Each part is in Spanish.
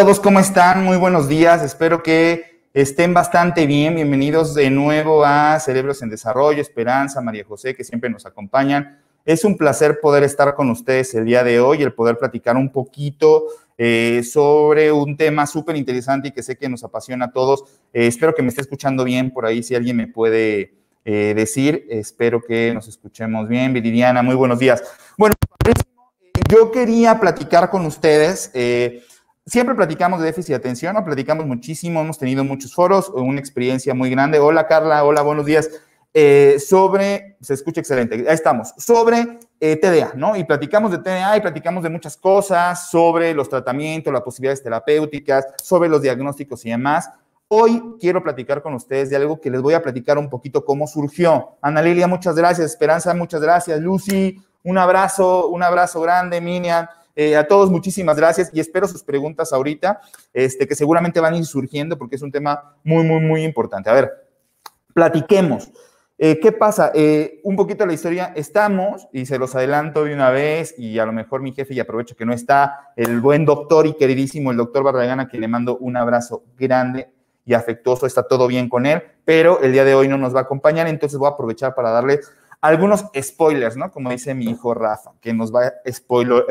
todos, ¿cómo están? Muy buenos días, espero que estén bastante bien. Bienvenidos de nuevo a Cerebros en Desarrollo, Esperanza, María José, que siempre nos acompañan. Es un placer poder estar con ustedes el día de hoy, el poder platicar un poquito eh, sobre un tema súper interesante y que sé que nos apasiona a todos. Eh, espero que me esté escuchando bien por ahí, si alguien me puede eh, decir. Espero que nos escuchemos bien. Viridiana, muy buenos días. Bueno, yo quería platicar con ustedes siempre platicamos de déficit de atención, ¿no? platicamos muchísimo, hemos tenido muchos foros, una experiencia muy grande. Hola Carla, hola, buenos días. Eh, sobre, se escucha excelente, ahí estamos, sobre eh, TDA, ¿no? Y platicamos de TDA y platicamos de muchas cosas, sobre los tratamientos, las posibilidades terapéuticas, sobre los diagnósticos y demás. Hoy quiero platicar con ustedes de algo que les voy a platicar un poquito cómo surgió. Ana Lilia, muchas gracias. Esperanza, muchas gracias. Lucy, un abrazo, un abrazo grande. Minian, eh, a todos, muchísimas gracias y espero sus preguntas ahorita, este, que seguramente van a ir surgiendo porque es un tema muy, muy, muy importante. A ver, platiquemos. Eh, ¿Qué pasa? Eh, un poquito de la historia. Estamos, y se los adelanto de una vez, y a lo mejor mi jefe, y aprovecho que no está, el buen doctor y queridísimo, el doctor Barragán, a quien le mando un abrazo grande y afectuoso, está todo bien con él, pero el día de hoy no nos va a acompañar, entonces voy a aprovechar para darle algunos spoilers, ¿no? Como dice mi hijo Rafa, que nos va a spoiler,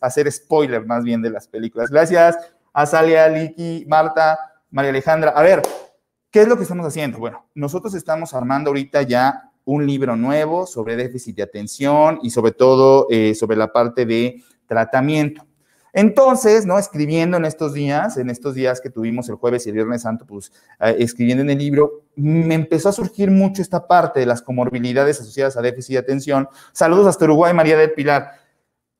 hacer spoiler más bien de las películas. Gracias a Salia, Liki, Marta, María Alejandra. A ver, ¿qué es lo que estamos haciendo? Bueno, nosotros estamos armando ahorita ya un libro nuevo sobre déficit de atención y sobre todo eh, sobre la parte de tratamiento. Entonces, ¿no? Escribiendo en estos días, en estos días que tuvimos el jueves y el viernes santo, pues eh, escribiendo en el libro, me empezó a surgir mucho esta parte de las comorbilidades asociadas a déficit de atención. Saludos hasta Uruguay, María del Pilar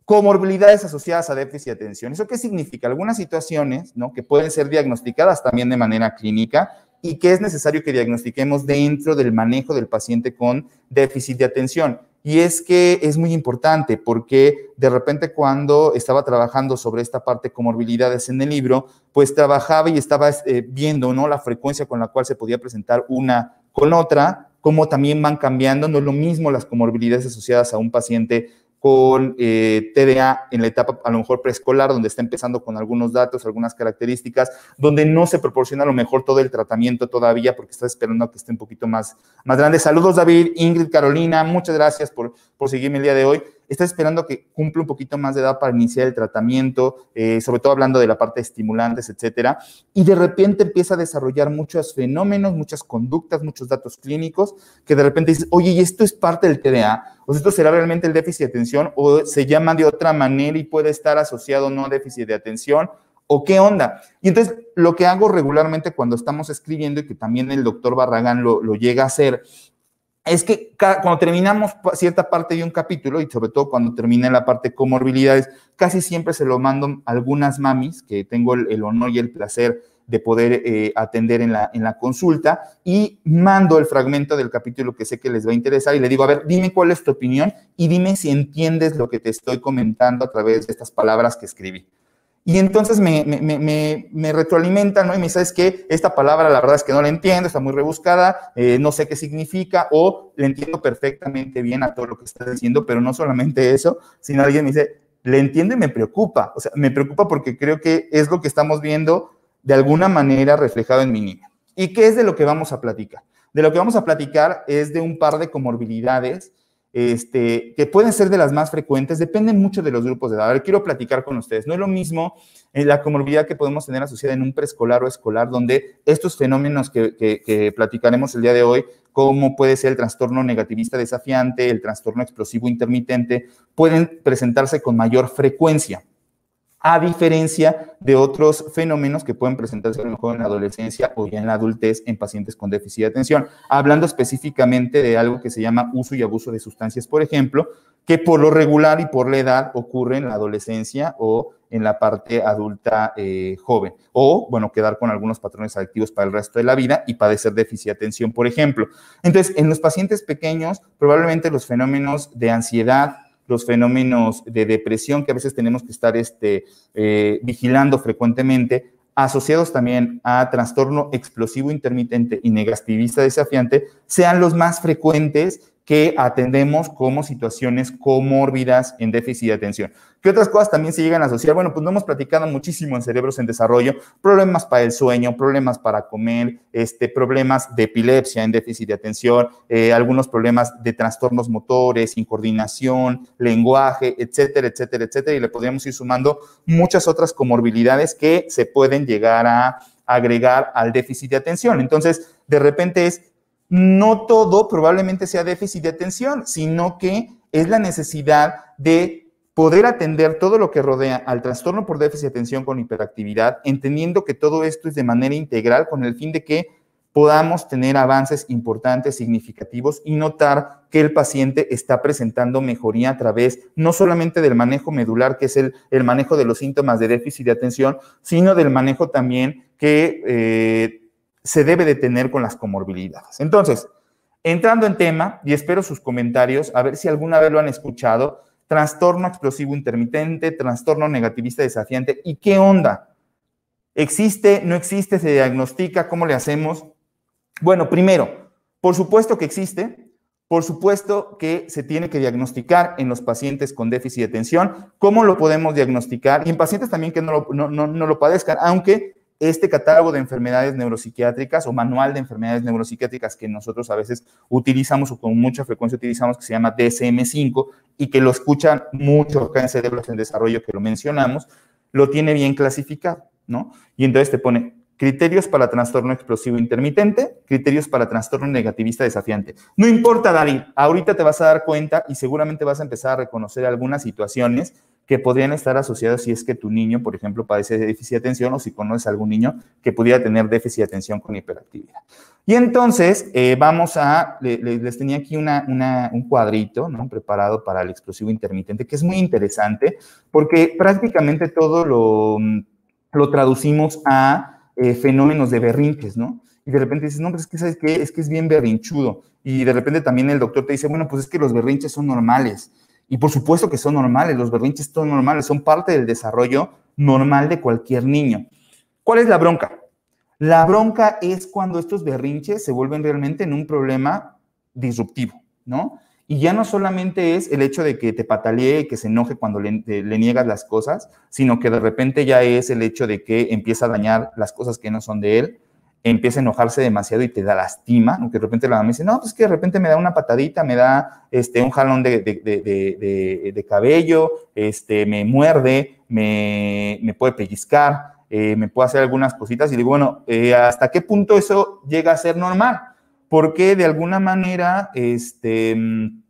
comorbilidades asociadas a déficit de atención. ¿Eso qué significa? Algunas situaciones ¿no? que pueden ser diagnosticadas también de manera clínica y que es necesario que diagnostiquemos dentro del manejo del paciente con déficit de atención. Y es que es muy importante porque de repente cuando estaba trabajando sobre esta parte comorbilidades en el libro, pues trabajaba y estaba eh, viendo ¿no? la frecuencia con la cual se podía presentar una con otra, cómo también van cambiando, no es lo mismo las comorbilidades asociadas a un paciente con eh, TDA en la etapa a lo mejor preescolar, donde está empezando con algunos datos, algunas características, donde no se proporciona a lo mejor todo el tratamiento todavía porque está esperando a que esté un poquito más, más grande. Saludos David, Ingrid, Carolina, muchas gracias por seguirme el día de hoy está esperando que cumpla un poquito más de edad para iniciar el tratamiento, eh, sobre todo hablando de la parte estimulantes, etcétera, y de repente empieza a desarrollar muchos fenómenos, muchas conductas, muchos datos clínicos, que de repente dice, oye, ¿y esto es parte del TDA? ¿O esto será realmente el déficit de atención? ¿O se llama de otra manera y puede estar asociado no a déficit de atención? ¿O qué onda? Y entonces lo que hago regularmente cuando estamos escribiendo y que también el doctor Barragán lo, lo llega a hacer es que cuando terminamos cierta parte de un capítulo, y sobre todo cuando terminé la parte de comorbilidades, casi siempre se lo mando a algunas mamis que tengo el, honor y el placer de poder eh, atender en la, en la consulta y mando el fragmento del capítulo que sé que les va a interesar y le digo, a ver, dime cuál es tu opinión y dime si entiendes lo que te estoy comentando a través de estas palabras que escribí. Y entonces me, me, retroalimentan, ¿no? Y me dicen, ¿sabes que Esta palabra la verdad es que no la entiendo, está muy rebuscada, eh, no sé qué significa, o le entiendo perfectamente bien a todo lo que está diciendo, pero no solamente eso, sino alguien me dice, le entiendo y me preocupa. O sea, me preocupa porque creo que es lo que estamos viendo de alguna manera reflejado en mi niña. ¿Y qué es de lo que vamos a platicar? De lo que vamos a platicar es de un par de comorbilidades este, que pueden ser de las más frecuentes, dependen mucho de los grupos de edad. quiero platicar con ustedes. No es lo mismo eh, la comorbilidad que podemos tener asociada en un preescolar o escolar, donde estos fenómenos que platicaremos el día de hoy, como puede ser el trastorno negativista desafiante, el trastorno explosivo intermitente, pueden presentarse con mayor frecuencia a diferencia de otros fenómenos que pueden presentarse a lo mejor en la adolescencia o ya en la adultez en pacientes con déficit de atención. Hablando específicamente de algo que se llama uso y abuso de sustancias, por ejemplo, que por lo regular y por la edad ocurre en la adolescencia o en la parte adulta eh, joven. O, bueno, quedar con algunos patrones adictivos para el resto de la vida y padecer déficit de atención, por ejemplo. Entonces, en los pacientes pequeños, probablemente los fenómenos de ansiedad, los fenómenos de depresión que a veces tenemos que estar este, eh, vigilando frecuentemente, asociados también a trastorno explosivo intermitente y negativista desafiante, sean los más frecuentes que atendemos como situaciones comórbidas en déficit de atención. ¿Qué otras cosas también se llegan a asociar? Bueno, pues no hemos platicado muchísimo en cerebros en desarrollo, problemas para el sueño, problemas para comer, este, problemas de epilepsia en déficit de atención, eh, algunos problemas de trastornos motores, incoordinación, lenguaje, etcétera, etcétera, etcétera. Y le podríamos ir sumando muchas otras comorbilidades que se pueden llegar a agregar al déficit de atención. Entonces, de repente es no todo probablemente sea déficit de atención, sino que es la necesidad de poder atender todo lo que rodea al trastorno por déficit de atención con hiperactividad, entendiendo que todo esto es de manera integral con el fin de que podamos tener avances importantes, significativos y notar que el paciente está presentando mejoría a través no solamente del manejo medular, que es el, manejo de los síntomas de déficit de atención, sino del manejo también que... Eh, se debe detener con las comorbilidades. Entonces, entrando en tema, y espero sus comentarios, a ver si alguna vez lo han escuchado, trastorno explosivo intermitente, trastorno negativista desafiante, ¿y qué onda? ¿Existe? ¿No existe? ¿Se diagnostica? ¿Cómo le hacemos? Bueno, primero, por supuesto que existe, por supuesto que se tiene que diagnosticar en los pacientes con déficit de atención. ¿Cómo lo podemos diagnosticar? Y en pacientes también que no lo padezcan, aunque este catálogo de enfermedades neuropsiquiátricas o manual de enfermedades neuropsiquiátricas que nosotros a veces utilizamos o con mucha frecuencia utilizamos, que se llama DSM5 y que lo escuchan mucho acá en Cerebros en Desarrollo, que lo mencionamos, lo tiene bien clasificado, ¿no? Y entonces te pone criterios para trastorno explosivo intermitente, criterios para trastorno negativista desafiante. No importa, David, ahorita te vas a dar cuenta y seguramente vas a empezar a reconocer algunas situaciones que podrían estar asociados si es que tu niño, por ejemplo, padece déficit de atención o si conoces algún niño que pudiera tener déficit de atención con hiperactividad. Y entonces eh, vamos a, les, tenía aquí un cuadrito preparado para el explosivo intermitente, que es muy interesante porque prácticamente todo lo, lo traducimos a eh, fenómenos de berrinches, ¿no? y de repente dices, no, pero es que sabes es que es bien berrinchudo. Y de repente también el doctor te dice, bueno, pues es que los berrinches son normales. Y por supuesto que son normales, los berrinches son normales, son parte del desarrollo normal de cualquier niño. ¿Cuál es la bronca? La bronca es cuando estos berrinches se vuelven realmente en un problema disruptivo, ¿no? Y ya no solamente es el hecho de que te patalee, que se enoje cuando le, le, niegas las cosas, sino que de repente ya es el hecho de que empieza a dañar las cosas que no son de él, empieza a enojarse demasiado y te da lastima, aunque de repente la mamá dice, no, pues que de repente me da una patadita, me da este, un jalón de, de, cabello, este, me muerde, me, me puede pellizcar, eh, me puede hacer algunas cositas y digo, bueno, eh, ¿hasta qué punto eso llega a ser normal? Porque de alguna manera este, mm,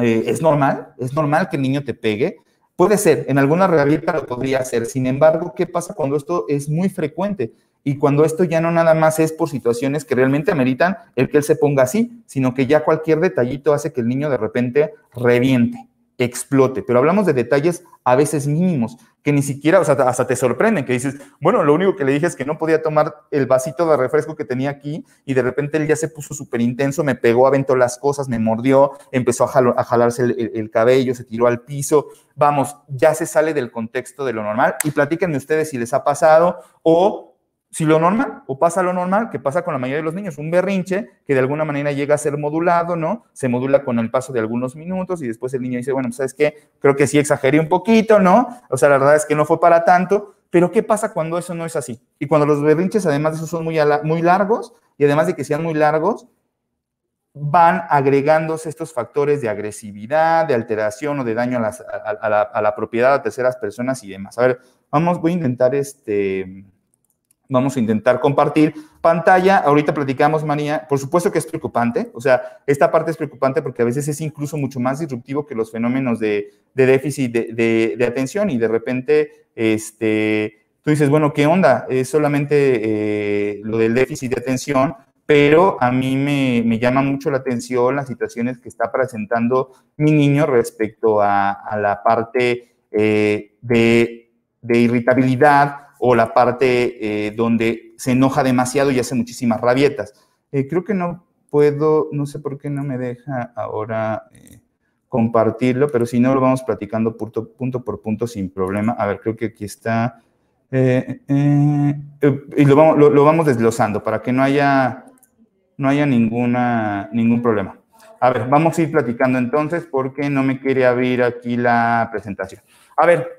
eh, es normal, es normal que el niño te pegue, Puede ser, en alguna realidad lo podría ser. Sin embargo, ¿qué pasa cuando esto es muy frecuente? y cuando esto ya no nada más es por situaciones que realmente ameritan el que él se ponga así, sino que ya cualquier detallito hace que el niño de repente reviente, explote. Pero hablamos de detalles a veces mínimos, que ni siquiera, o sea, hasta te sorprenden, que dices, bueno, lo único que le dije es que no podía tomar el vasito de refresco que tenía aquí y de repente él ya se puso súper intenso, me pegó, aventó las cosas, me mordió, empezó a, a jalarse el, el cabello, se tiró al piso. Vamos, ya se sale del contexto de lo normal y platíquenme ustedes si les ha pasado o si lo normal, o pasa lo normal, que pasa con la mayoría de los niños, un berrinche que de alguna manera llega a ser modulado, ¿no? Se modula con el paso de algunos minutos y después el niño dice, bueno, pues, ¿sabes qué? Creo que sí exageré un poquito, ¿no? O sea, la verdad es que no fue para tanto, pero ¿qué pasa cuando eso no es así? Y cuando los berrinches, además de eso, son muy, muy largos y además de que sean muy largos, van agregándose estos factores de agresividad, de alteración o de daño a, la, a la propiedad, a terceras personas y demás. A ver, vamos, voy a intentar este vamos a intentar compartir pantalla. Ahorita platicamos, María, por supuesto que es preocupante, o sea, esta parte es preocupante porque a veces es incluso mucho más disruptivo que los fenómenos de, déficit de, atención y de repente, este, tú dices, bueno, ¿qué onda? Es solamente eh, lo del déficit de atención, pero a mí me, me, llama mucho la atención las situaciones que está presentando mi niño respecto a, la parte eh, de irritabilidad, o la parte eh, donde se enoja demasiado y hace muchísimas rabietas. Eh, creo que no puedo, no sé por qué no me deja ahora eh, compartirlo, pero si no lo vamos platicando punto, por punto sin problema. A ver, creo que aquí está. y lo vamos, lo, desglosando para que no haya, no haya ninguna, ningún problema. A ver, vamos a ir platicando entonces porque no me quiere abrir aquí la presentación. A ver,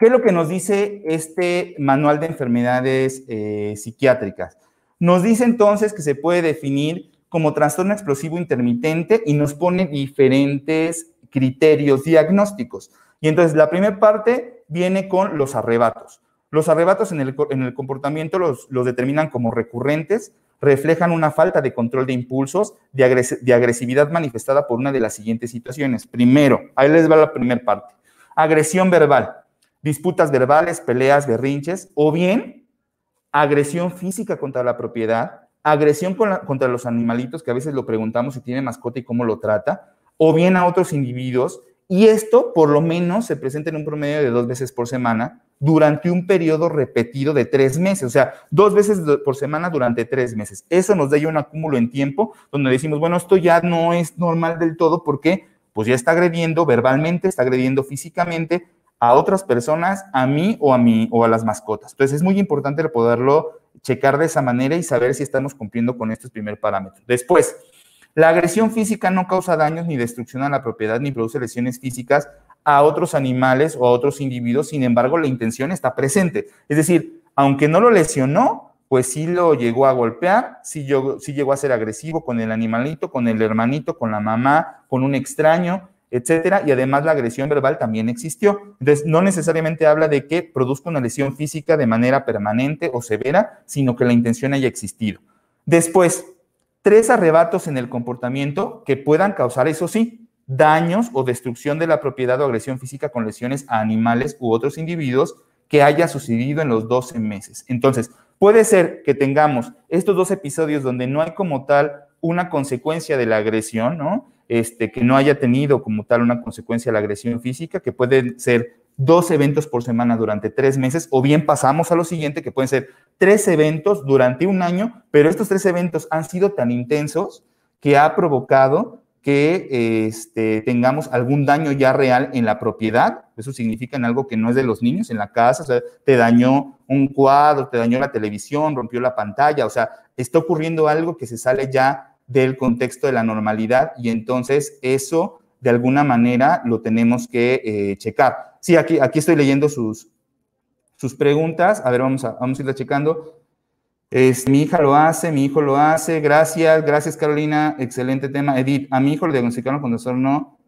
¿Qué es lo que nos dice este manual de enfermedades eh, psiquiátricas? Nos dice entonces que se puede definir como trastorno explosivo intermitente y nos pone diferentes criterios diagnósticos. Y entonces la primera parte viene con los arrebatos. Los arrebatos en el, comportamiento los, determinan como recurrentes, reflejan una falta de control de impulsos, de agresividad manifestada por una de las siguientes situaciones. Primero, ahí les va la primera parte, agresión verbal disputas verbales, peleas, berrinches, o bien agresión física contra la propiedad, agresión contra los animalitos, que a veces lo preguntamos si tiene mascota y cómo lo trata, o bien a otros individuos, y esto por lo menos se presenta en un promedio de dos veces por semana durante un periodo repetido de tres meses, o sea, dos veces por semana durante tres meses. Eso nos da ya un acúmulo en tiempo donde decimos, bueno, esto ya no es normal del todo porque pues ya está agrediendo verbalmente, está agrediendo físicamente, a otras personas, a mí o a mí o a las mascotas. Entonces es muy importante poderlo checar de esa manera y saber si estamos cumpliendo con estos primer parámetros. Después, la agresión física no causa daños ni destrucción a la propiedad ni produce lesiones físicas a otros animales o a otros individuos, sin embargo, la intención está presente. Es decir, aunque no lo lesionó, pues sí lo llegó a golpear, si sí llegó a ser agresivo con el animalito, con el hermanito, con la mamá, con un extraño, etcétera, y además la agresión verbal también existió. Entonces, no necesariamente habla de que produzca una lesión física de manera permanente o severa, sino que la intención haya existido. Después, tres arrebatos en el comportamiento que puedan causar, eso sí, daños o destrucción de la propiedad o agresión física con lesiones a animales u otros individuos que haya sucedido en los 12 meses. Entonces, puede ser que tengamos estos dos episodios donde no hay como tal una consecuencia de la agresión, ¿no? Este, que no haya tenido como tal una consecuencia la agresión física, que pueden ser dos eventos por semana durante tres meses, o bien pasamos a lo siguiente, que pueden ser tres eventos durante un año, pero estos tres eventos han sido tan intensos que ha provocado que este, tengamos algún daño ya real en la propiedad, eso significa en algo que no es de los niños, en la casa, o sea, te dañó un cuadro, te dañó la televisión, rompió la pantalla, o sea, está ocurriendo algo que se sale ya del contexto de la normalidad y entonces eso de alguna manera lo tenemos que eh, checar. Sí, aquí, aquí estoy leyendo sus, sus preguntas. A ver, vamos a, vamos a irla checando. Es, mi hija lo hace, mi hijo lo hace. Gracias, gracias Carolina. Excelente tema. Edith, a mi hijo le diagnosticaron con no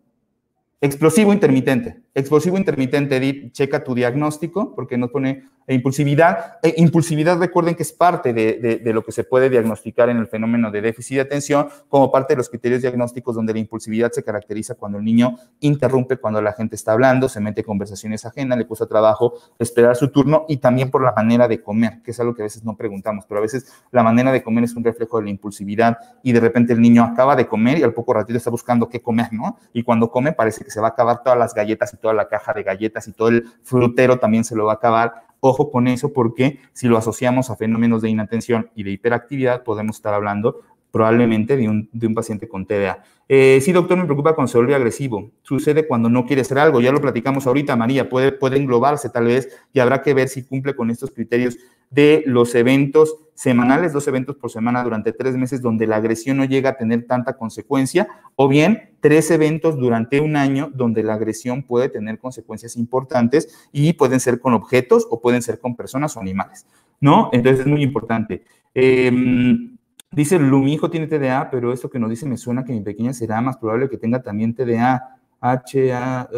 explosivo intermitente. Explosivo intermitente, Edith, checa tu diagnóstico, porque nos pone e impulsividad. E impulsividad, recuerden que es parte de, lo que se puede diagnosticar en el fenómeno de déficit de atención, como parte de los criterios diagnósticos donde la impulsividad se caracteriza cuando el niño interrumpe cuando la gente está hablando, se mete conversaciones ajenas, le cuesta trabajo esperar su turno y también por la manera de comer, que es algo que a veces no preguntamos, pero a veces la manera de comer es un reflejo de la impulsividad y de repente el niño acaba de comer y al poco ratito está buscando qué comer, ¿no? Y cuando come parece que se va a acabar todas las galletas toda la caja de galletas y todo el frutero también se lo va a acabar. Ojo con eso porque si lo asociamos a fenómenos de inatención y de hiperactividad, podemos estar hablando probablemente de un, de un paciente con TDA. Eh, sí, doctor, me preocupa cuando se vuelve agresivo. Sucede cuando no quiere hacer algo. Ya lo platicamos ahorita, María. Puede, puede englobarse tal vez y habrá que ver si cumple con estos criterios de los eventos semanales, dos eventos por semana durante tres meses donde la agresión no llega a tener tanta consecuencia, o bien tres eventos durante un año donde la agresión puede tener consecuencias importantes y pueden ser con objetos o pueden ser con personas o animales, ¿no? Entonces es muy importante. Em, Dice, mi hijo tiene TDA, pero esto que nos dice me suena que mi pequeña será más probable que tenga también TDA. H,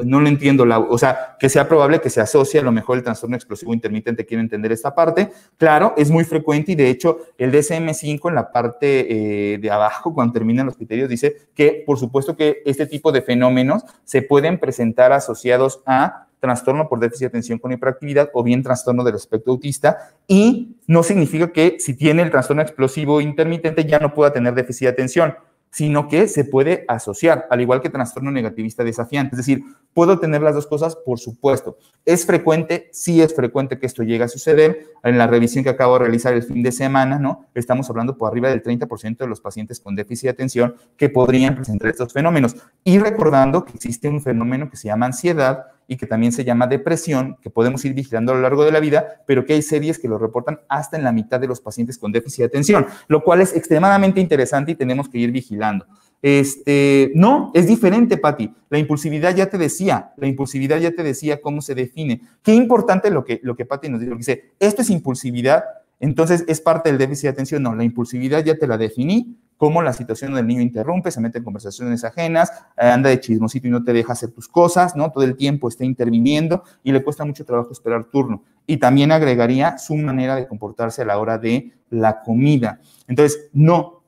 no lo entiendo, o sea, que sea probable que se asocie a lo mejor el trastorno explosivo intermitente, quiero entender esta parte. Claro, es muy frecuente y de hecho el DSM-5 en la parte eh, de abajo, cuando terminan los criterios, dice que por supuesto que este tipo de fenómenos se pueden presentar asociados a trastorno por déficit de atención con hiperactividad o bien trastorno del espectro autista y no significa que si tiene el trastorno explosivo intermitente ya no pueda tener déficit de atención, sino que se puede asociar, al igual que trastorno negativista desafiante. Es decir, ¿puedo tener las dos cosas? Por supuesto. ¿Es frecuente? Sí es frecuente que esto llegue a suceder. En la revisión que acabo de realizar el fin de semana, ¿no? Estamos hablando por arriba del 30% de los pacientes con déficit de atención que podrían presentar estos fenómenos. Y recordando que existe un fenómeno que se llama ansiedad, y que también se llama depresión, que podemos ir vigilando a lo largo de la vida, pero que hay series que lo reportan hasta en la mitad de los pacientes con déficit de atención, lo cual es extremadamente interesante y tenemos que ir vigilando. Este, no, es diferente, Patti. La impulsividad ya te decía, la impulsividad ya te decía cómo se define. Qué importante lo que, lo que Patti nos dijo, dice, esto es impulsividad, entonces es parte del déficit de atención. No, la impulsividad ya te la definí, cómo la situación del niño interrumpe, se mete en conversaciones ajenas, eh, anda de chismosito y no te deja hacer tus cosas, ¿no? Todo el tiempo está interviniendo y le cuesta mucho trabajo esperar turno. Y también agregaría su manera de comportarse a la hora de la comida. Entonces, no,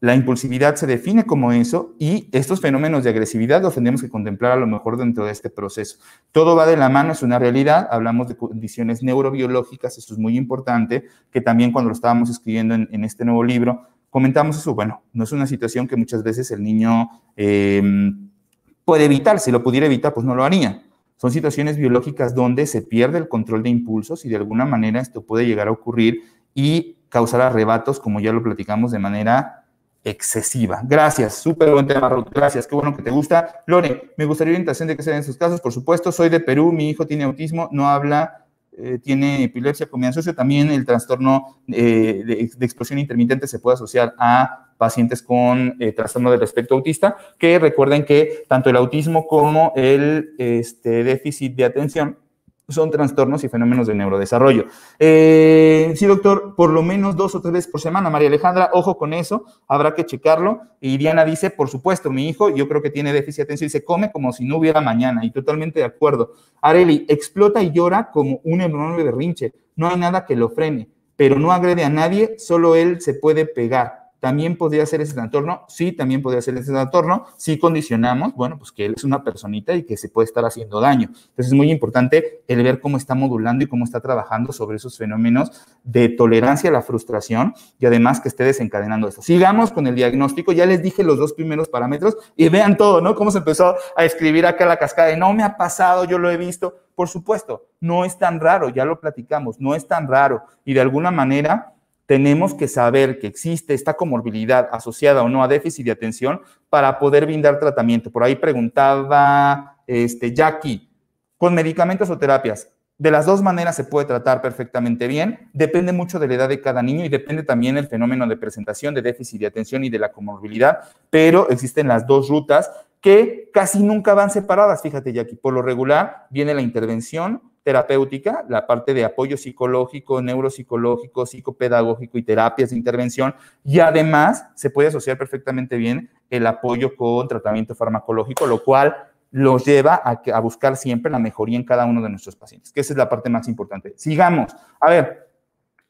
la impulsividad se define como eso y estos fenómenos de agresividad los tendremos que contemplar a lo mejor dentro de este proceso. Todo va de la mano, es una realidad, hablamos de condiciones neurobiológicas, esto es muy importante, que también cuando lo estábamos escribiendo en este nuevo libro, comentamos eso, bueno, no es una situación que muchas veces el niño em, puede evitar, si lo pudiera evitar, pues no lo haría. Son situaciones biológicas donde se pierde el control de impulsos y de alguna manera esto puede llegar a ocurrir y causar arrebatos, como ya lo platicamos, de manera excesiva. Gracias, súper buen tema, Ruth. Gracias, qué bueno que te gusta. Lore, me gustaría orientación de qué se en sus casos, por supuesto. Soy de Perú, mi hijo tiene autismo, no habla eh, tiene epilepsia como pues asocio, también el trastorno eh, de, explosión intermitente se puede asociar a pacientes con eh, trastorno del espectro autista, que recuerden que tanto el autismo como el este, déficit de atención son trastornos y fenómenos de neurodesarrollo. Eh, sí, doctor, por lo menos dos o tres veces por semana, María Alejandra, ojo con eso, habrá que checarlo. Y Diana dice, por supuesto, mi hijo, yo creo que tiene déficit de atención y se come como si no hubiera mañana, y totalmente de acuerdo. Areli, explota y llora como un de berrinche, no hay nada que lo frene, pero no agrede a nadie, solo él se puede pegar también podría ser ese trastorno, sí, también podría ser ese trastorno, si sí condicionamos, bueno, pues que él es una personita y que se puede estar haciendo daño. Entonces es muy importante el ver cómo está modulando y cómo está trabajando sobre esos fenómenos de tolerancia a la frustración y además que esté desencadenando eso. Sigamos con el diagnóstico, ya les dije los dos primeros parámetros y vean todo, ¿no? Cómo se empezó a escribir acá la cascada de no me ha pasado, yo lo he visto. Por supuesto, no es tan raro, ya lo platicamos, no es tan raro y de alguna manera tenemos que saber que existe esta comorbilidad asociada o no a déficit de atención para poder brindar tratamiento. Por ahí preguntaba este, Jackie, con medicamentos o terapias, de las dos maneras se puede tratar perfectamente bien. Depende mucho de la edad de cada niño y depende también el fenómeno de presentación de déficit de atención y de la comorbilidad, pero existen las dos rutas que casi nunca van separadas. Fíjate, Jackie, por lo regular viene la intervención terapéutica, la parte de apoyo psicológico, neuropsicológico, psicopedagógico y terapias de intervención. Y además se puede asociar perfectamente bien el apoyo con tratamiento farmacológico, lo cual los lleva a, buscar siempre la mejoría en cada uno de nuestros pacientes, que esa es la parte más importante. Sigamos. A ver,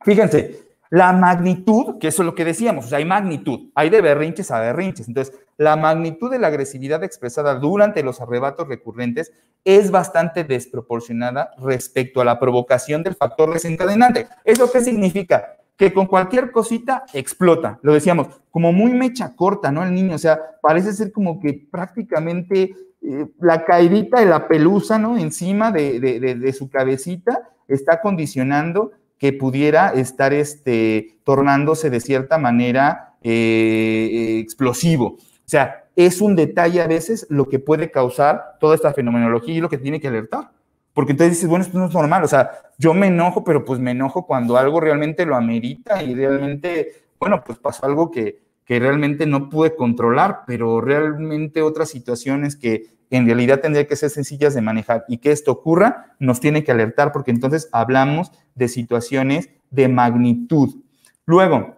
fíjense, la magnitud, que eso es lo que decíamos, o sea, hay magnitud, hay de berrinches a berrinches. Entonces, la magnitud de la agresividad expresada durante los arrebatos recurrentes es bastante desproporcionada respecto a la provocación del factor desencadenante. ¿Eso qué significa? Que con cualquier cosita explota, lo decíamos, como muy mecha corta, ¿no? El niño, o sea, parece ser como que prácticamente eh, la caidita de la pelusa, ¿no? Encima de, su cabecita está condicionando que pudiera estar este, tornándose de cierta manera eh, eh, explosivo. O sea, es un detalle a veces lo que puede causar toda esta fenomenología y lo que tiene que alertar. Porque entonces dices, bueno, esto no es normal, o sea, yo me enojo, pero pues me enojo cuando algo realmente lo amerita y realmente, bueno, pues pasó algo que, realmente no pude controlar, pero realmente otras situaciones que en realidad tendría que ser sencillas de manejar y que esto ocurra, nos tiene que alertar porque entonces hablamos de situaciones de magnitud. Luego,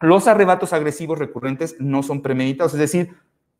los arrebatos agresivos recurrentes no son premeditados, es decir,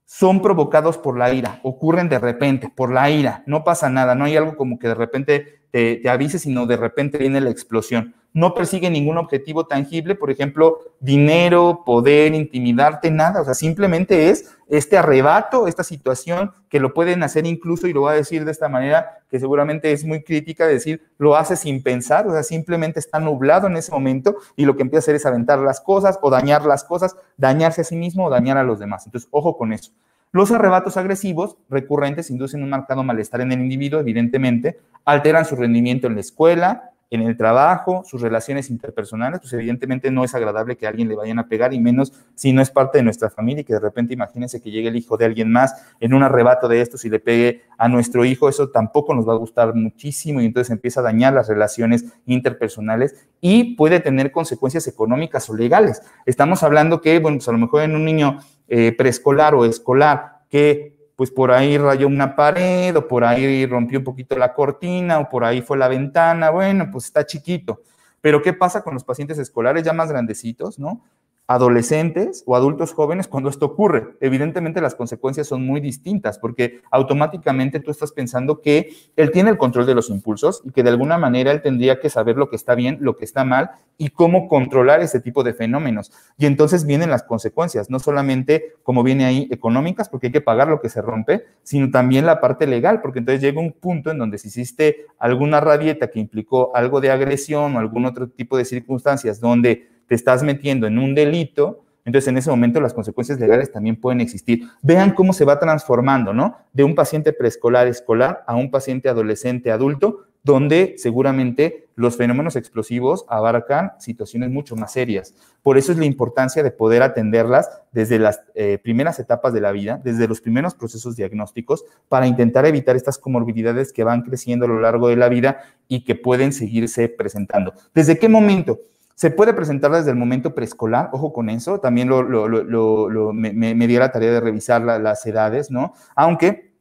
son provocados por la ira, ocurren de repente, por la ira, no pasa nada, no hay algo como que de repente te, avise, sino de repente viene la explosión no persigue ningún objetivo tangible, por ejemplo, dinero, poder, intimidarte, nada. O sea, simplemente es este arrebato, esta situación que lo pueden hacer incluso, y lo voy a decir de esta manera, que seguramente es muy crítica, decir, lo hace sin pensar, o sea, simplemente está nublado en ese momento y lo que empieza a hacer es aventar las cosas o dañar las cosas, dañarse a sí mismo o dañar a los demás. Entonces, ojo con eso. Los arrebatos agresivos recurrentes inducen un marcado malestar en el individuo, evidentemente, alteran su rendimiento en la escuela, en el trabajo, sus relaciones interpersonales, pues evidentemente no es agradable que a alguien le vayan a pegar y menos si no es parte de nuestra familia y que de repente imagínense que llegue el hijo de alguien más en un arrebato de estos y le pegue a nuestro hijo, eso tampoco nos va a gustar muchísimo y entonces empieza a dañar las relaciones interpersonales y puede tener consecuencias económicas o legales. Estamos hablando que, bueno, pues a lo mejor en un niño eh, preescolar o escolar que pues por ahí rayó una pared o por ahí rompió un poquito la cortina o por ahí fue la ventana, bueno, pues está chiquito. Pero ¿qué pasa con los pacientes escolares ya más grandecitos, no? adolescentes o adultos jóvenes cuando esto ocurre. Evidentemente las consecuencias son muy distintas porque automáticamente tú estás pensando que él tiene el control de los impulsos y que de alguna manera él tendría que saber lo que está bien, lo que está mal y cómo controlar ese tipo de fenómenos. Y entonces vienen las consecuencias, no solamente como viene ahí económicas porque hay que pagar lo que se rompe, sino también la parte legal porque entonces llega un punto en donde si hiciste alguna rabieta que implicó algo de agresión o algún otro tipo de circunstancias donde te estás metiendo en un delito, entonces, en ese momento las consecuencias legales también pueden existir. Vean cómo se va transformando, ¿no? De un paciente preescolar, escolar, a un paciente adolescente, adulto, donde seguramente los fenómenos explosivos abarcan situaciones mucho más serias. Por eso es la importancia de poder atenderlas desde las eh, primeras etapas de la vida, desde los primeros procesos diagnósticos, para intentar evitar estas comorbilidades que van creciendo a lo largo de la vida y que pueden seguirse presentando. ¿Desde qué momento? Se puede presentar desde el momento preescolar, ojo con eso, también me, me, la tarea de revisar las edades, ¿no? Aunque,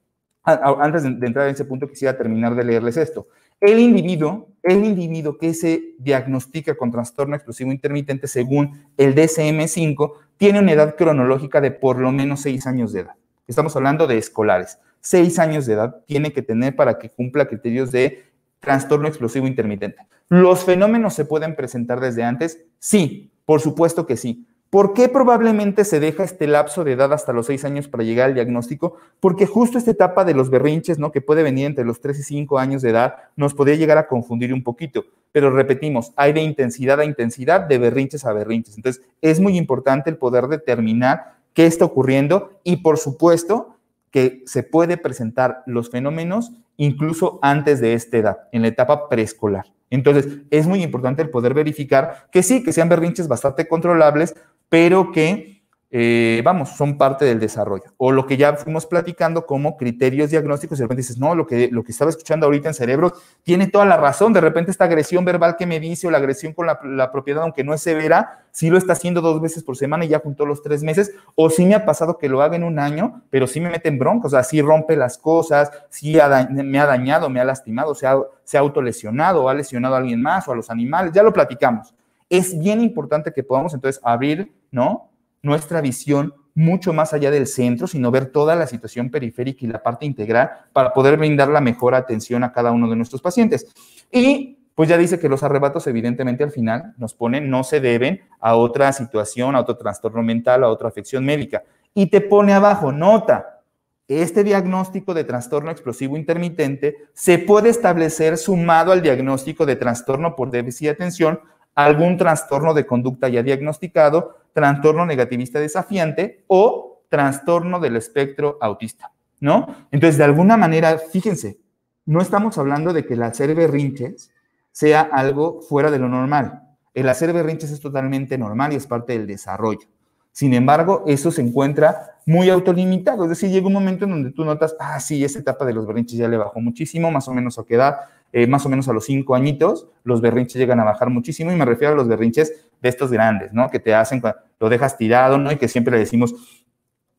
antes de entrar en ese punto, quisiera terminar de leerles esto. El individuo, el individuo que se diagnostica con trastorno explosivo intermitente según el DSM-5, tiene una edad cronológica de por lo menos seis años de edad. Estamos hablando de escolares. Seis años de edad tiene que tener para que cumpla criterios de trastorno explosivo intermitente. ¿Los fenómenos se pueden presentar desde antes? Sí, por supuesto que sí. ¿Por qué probablemente se deja este lapso de edad hasta los seis años para llegar al diagnóstico? Porque justo esta etapa de los berrinches, ¿no? Que puede venir entre los 3 y 5 años de edad, nos podría llegar a confundir un poquito. Pero repetimos, hay de intensidad a intensidad, de berrinches a berrinches. Entonces, es muy importante el poder determinar qué está ocurriendo y, por supuesto, que se puede presentar los fenómenos incluso antes de esta edad, en la etapa preescolar. Entonces, es muy importante el poder verificar que sí, que sean berrinches bastante controlables, pero que eh, vamos, son parte del desarrollo. O lo que ya fuimos platicando como criterios diagnósticos, y de repente dices, no, lo que, lo que estaba escuchando ahorita en cerebro tiene toda la razón, de repente esta agresión verbal que me dice o la agresión con la, propiedad, aunque no es severa, si lo está haciendo dos veces por semana y ya juntó los tres meses, o si me ha pasado que lo haga en un año, pero sí me mete en bronca, o sea, si rompe las cosas, si me ha dañado, me ha lastimado, se ha autolesionado, o ha lesionado a alguien más o a los animales, ya lo platicamos. Es bien importante que podamos entonces abrir, ¿no? nuestra visión mucho más allá del centro, sino ver toda la situación periférica y la parte integral para poder brindar la mejor atención a cada uno de nuestros pacientes. Y pues ya dice que los arrebatos evidentemente al final nos ponen, no se deben a otra situación, a otro trastorno mental, a otra afección médica. Y te pone abajo, nota, este diagnóstico de trastorno explosivo intermitente se puede establecer sumado al diagnóstico de trastorno por déficit de atención, algún trastorno de conducta ya diagnosticado trastorno negativista desafiante o trastorno del espectro autista, ¿no? Entonces, de alguna manera, fíjense, no estamos hablando de que el hacer berrinches sea algo fuera de lo normal. El hacer berrinches es totalmente normal y es parte del desarrollo. Sin embargo, eso se encuentra muy autolimitado. Es decir, llega un momento en donde tú notas, ah, sí, esa etapa de los berrinches ya le bajó muchísimo, más o menos a qué edad, eh, más o menos a los cinco añitos, los berrinches llegan a bajar muchísimo y me refiero a los berrinches de estos grandes, ¿no? Que te hacen, lo dejas tirado, ¿no? Y que siempre le decimos,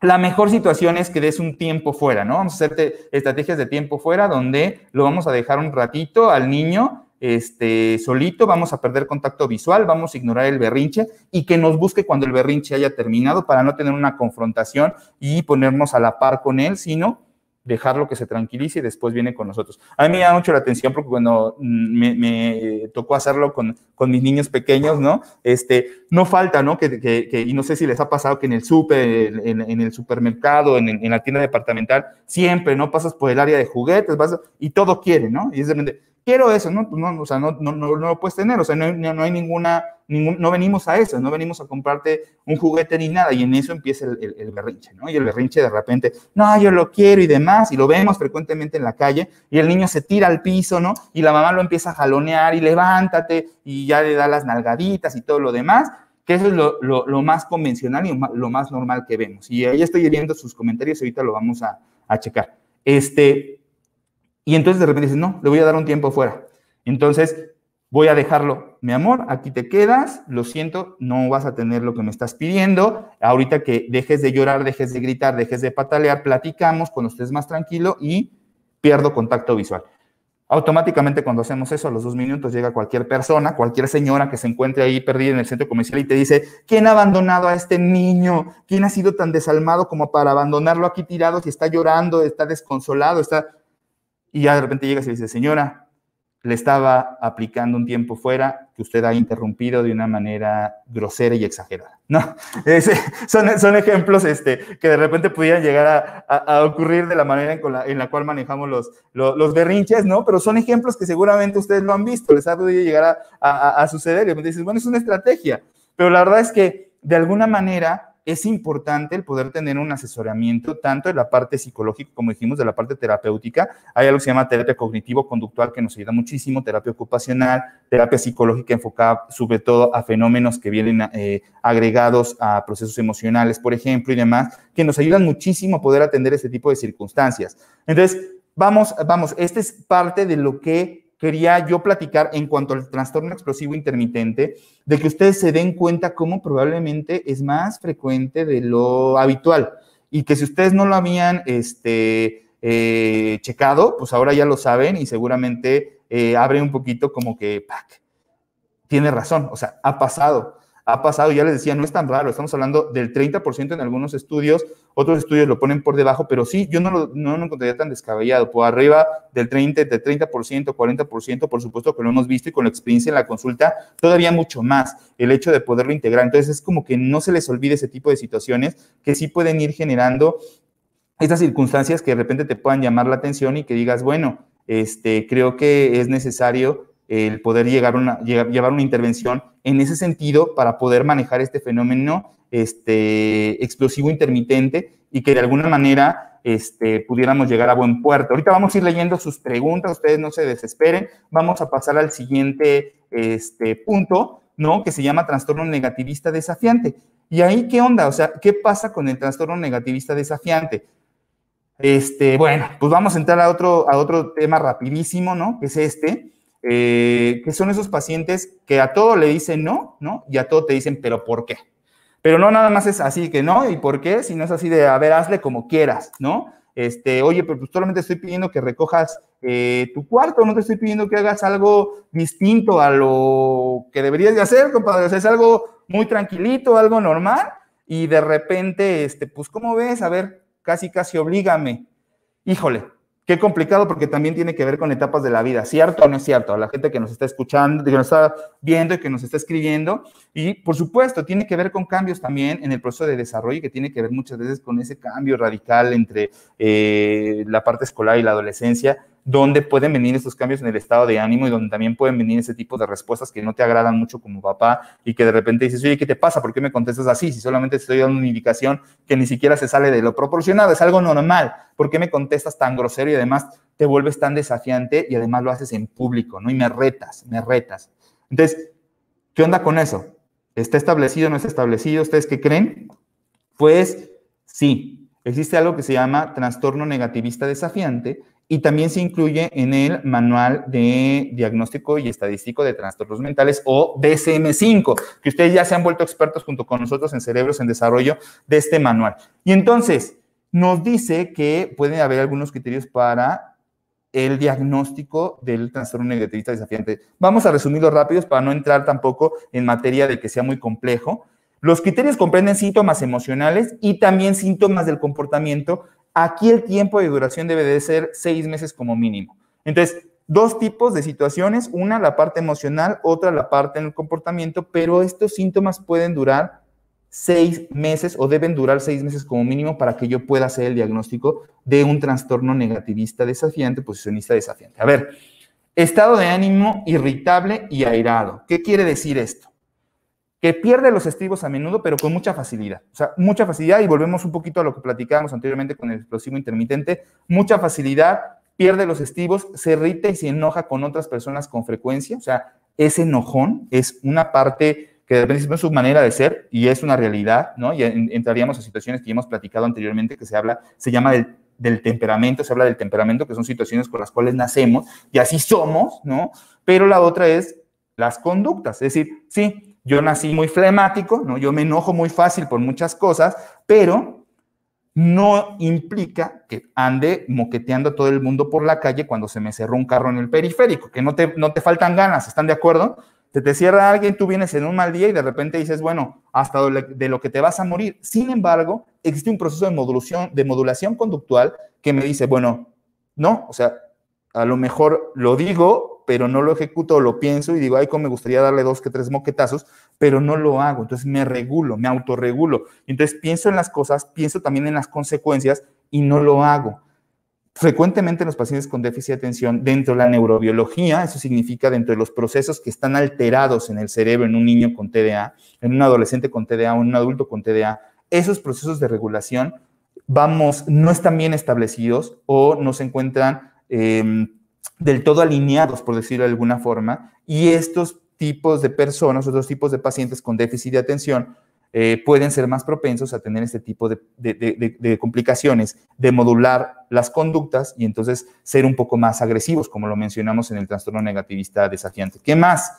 la mejor situación es que des un tiempo fuera, ¿no? Vamos a hacerte estrategias de tiempo fuera donde lo vamos a dejar un ratito al niño este, solito, vamos a perder contacto visual, vamos a ignorar el berrinche y que nos busque cuando el berrinche haya terminado para no tener una confrontación y ponernos a la par con él, sino dejarlo que se tranquilice y después viene con nosotros. A mí me da mucho la atención porque cuando mm, me, tocó hacerlo con, con, mis niños pequeños, ¿no? Este, no falta, ¿no? Que, que, y no sé si les ha pasado que en el súper, en, el supermercado, en, en, la tienda departamental, siempre, ¿no? Pasas por el área de juguetes, vas, y todo quiere, ¿no? Y es quiero eso, no, pues no, o sea, no, no, no, lo puedes tener, o sea, no, no hay ninguna, ningún, no venimos a eso, no venimos a comprarte un juguete ni nada, y en eso empieza el, el, berrinche, ¿no? Y el berrinche de repente, no, yo lo quiero y demás, y lo vemos frecuentemente en la calle, y el niño se tira al piso, ¿no? Y la mamá lo empieza a jalonear y levántate, y ya le da las nalgaditas y todo lo demás, que eso es lo, lo, lo más convencional y lo más normal que vemos. Y ahí estoy viendo sus comentarios, ahorita lo vamos a, a checar. Este, y entonces de repente dices, no, le voy a dar un tiempo fuera. Entonces voy a dejarlo, mi amor, aquí te quedas, lo siento, no vas a tener lo que me estás pidiendo. Ahorita que dejes de llorar, dejes de gritar, dejes de patalear, platicamos cuando estés más tranquilo y pierdo contacto visual. Automáticamente cuando hacemos eso, a los dos minutos llega cualquier persona, cualquier señora que se encuentre ahí perdida en el centro comercial y te dice, ¿quién ha abandonado a este niño? ¿Quién ha sido tan desalmado como para abandonarlo aquí tirado si está llorando, está desconsolado, está y ya de repente llega y dice señora, le estaba aplicando un tiempo fuera que usted ha interrumpido de una manera grosera y exagerada. No, son, son, ejemplos este, que de repente pudieran llegar a, ocurrir de la manera en la, en la cual manejamos los, los, berrinches, ¿no? Pero son ejemplos que seguramente ustedes lo han visto, les ha podido llegar a, suceder. Y dices, bueno, es una estrategia. Pero la verdad es que de alguna manera es importante el poder tener un asesoramiento tanto de la parte psicológica como dijimos de la parte terapéutica. Hay algo que se llama terapia cognitivo-conductual que nos ayuda muchísimo, terapia ocupacional, terapia psicológica enfocada sobre todo a fenómenos que vienen eh, agregados a procesos emocionales, por ejemplo, y demás, que nos ayudan muchísimo a poder atender este tipo de circunstancias. Entonces, vamos, vamos, esta es parte de lo que quería yo platicar en cuanto al trastorno explosivo intermitente, de que ustedes se den cuenta cómo probablemente es más frecuente de lo habitual y que si ustedes no lo habían este, eh, checado, pues ahora ya lo saben y seguramente abren eh, abre un poquito como que, Tiene razón, o sea, ha pasado ha pasado, ya les decía, no es tan raro, estamos hablando del 30% en algunos estudios, otros estudios lo ponen por debajo, pero sí, yo no lo, no encontraría tan descabellado, por arriba del 30, del 30%, 40%, por supuesto que lo hemos visto y con la experiencia en la consulta, todavía mucho más el hecho de poderlo integrar. Entonces es como que no se les olvide ese tipo de situaciones que sí pueden ir generando estas circunstancias que de repente te puedan llamar la atención y que digas, bueno, este, creo que es necesario el poder llegar una, llevar una intervención en ese sentido para poder manejar este fenómeno este, explosivo intermitente y que de alguna manera este, pudiéramos llegar a buen puerto. Ahorita vamos a ir leyendo sus preguntas, ustedes no se desesperen, vamos a pasar al siguiente este, punto, ¿no? Que se llama trastorno negativista desafiante. ¿Y ahí qué onda? O sea, ¿qué pasa con el trastorno negativista desafiante? Este, bueno, pues vamos a entrar a otro, a otro tema rapidísimo, ¿no? Que es este. Eh, que son esos pacientes que a todo le dicen no, ¿no? Y a todo te dicen, pero ¿por qué? Pero no nada más es así que no, ¿y por qué? Si no es así de, a ver, hazle como quieras, ¿no? Este, oye, pero pues solamente estoy pidiendo que recojas eh, tu cuarto, no te estoy pidiendo que hagas algo distinto a lo que deberías de hacer, compadre. O sea, es algo muy tranquilito, algo normal, y de repente, este, pues, ¿cómo ves? A ver, casi, casi oblígame. Híjole, Qué complicado porque también tiene que ver con etapas de la vida, ¿cierto o no es cierto? A la gente que nos está escuchando, que nos está viendo y que nos está escribiendo. Y por supuesto, tiene que ver con cambios también en el proceso de desarrollo que tiene que ver muchas veces con ese cambio radical entre eh, la parte escolar y la adolescencia donde pueden venir esos cambios en el estado de ánimo y donde también pueden venir ese tipo de respuestas que no te agradan mucho como papá y que de repente dices, oye, ¿qué te pasa? ¿Por qué me contestas así? Si solamente estoy dando una indicación que ni siquiera se sale de lo proporcionado, es algo normal. ¿Por qué me contestas tan grosero y además te vuelves tan desafiante y además lo haces en público, ¿no? Y me retas, me retas. Entonces, ¿qué onda con eso? ¿Está establecido o no está establecido? ¿Ustedes qué creen? Pues sí, existe algo que se llama trastorno negativista desafiante, y también se incluye en el Manual de Diagnóstico y Estadístico de Trastornos Mentales o DSM5, que ustedes ya se han vuelto expertos junto con nosotros en cerebros en desarrollo de este manual. Y entonces, nos dice que pueden haber algunos criterios para el diagnóstico del trastorno negativista desafiante. Vamos a resumirlo rápido para no entrar tampoco en materia de que sea muy complejo. Los criterios comprenden síntomas emocionales y también síntomas del comportamiento Aquí el tiempo de duración debe de ser seis meses como mínimo. Entonces, dos tipos de situaciones, una la parte emocional, otra la parte en el comportamiento, pero estos síntomas pueden durar seis meses o deben durar seis meses como mínimo para que yo pueda hacer el diagnóstico de un trastorno negativista desafiante, posicionista desafiante. A ver, estado de ánimo irritable y airado. ¿Qué quiere decir esto? que pierde los estivos a menudo, pero con mucha facilidad. O sea, mucha facilidad, y volvemos un poquito a lo que platicábamos anteriormente con el explosivo intermitente, mucha facilidad, pierde los estivos, se irrita y se enoja con otras personas con frecuencia. O sea, ese enojón es una parte que depende de su manera de ser y es una realidad, ¿no? Y entraríamos a situaciones que ya hemos platicado anteriormente que se habla, se llama del, del temperamento, se habla del temperamento, que son situaciones con las cuales nacemos y así somos, ¿no? Pero la otra es las conductas, es decir, sí, yo nací muy flemático, ¿no? Yo me enojo muy fácil por muchas cosas, pero no implica que ande moqueteando a todo el mundo por la calle cuando se me cerró un carro en el periférico, que no te, no te faltan ganas, ¿están de acuerdo? te, te cierra alguien, tú vienes en un mal día y de repente dices, bueno, hasta de lo que te vas a morir. Sin embargo, existe un proceso de modulación, de modulación conductual que me dice, bueno, no, o sea, a lo mejor lo digo pero no lo ejecuto, lo pienso y digo, ay, me gustaría darle dos que tres moquetazos, pero no lo hago. Entonces me regulo, me autorregulo. Entonces pienso en las cosas, pienso también en las consecuencias y no lo hago. Frecuentemente en los pacientes con déficit de atención, dentro de la neurobiología, eso significa dentro de los procesos que están alterados en el cerebro en un niño con TDA, en un adolescente con TDA en un adulto con TDA, esos procesos de regulación, vamos, no están bien establecidos o no se encuentran eh, del todo alineados, por decirlo de alguna forma, y estos tipos de personas, otros tipos de pacientes con déficit de atención, eh, pueden ser más propensos a tener este tipo de, complicaciones, de modular las conductas y entonces ser un poco más agresivos, como lo mencionamos en el trastorno negativista desafiante. ¿Qué más?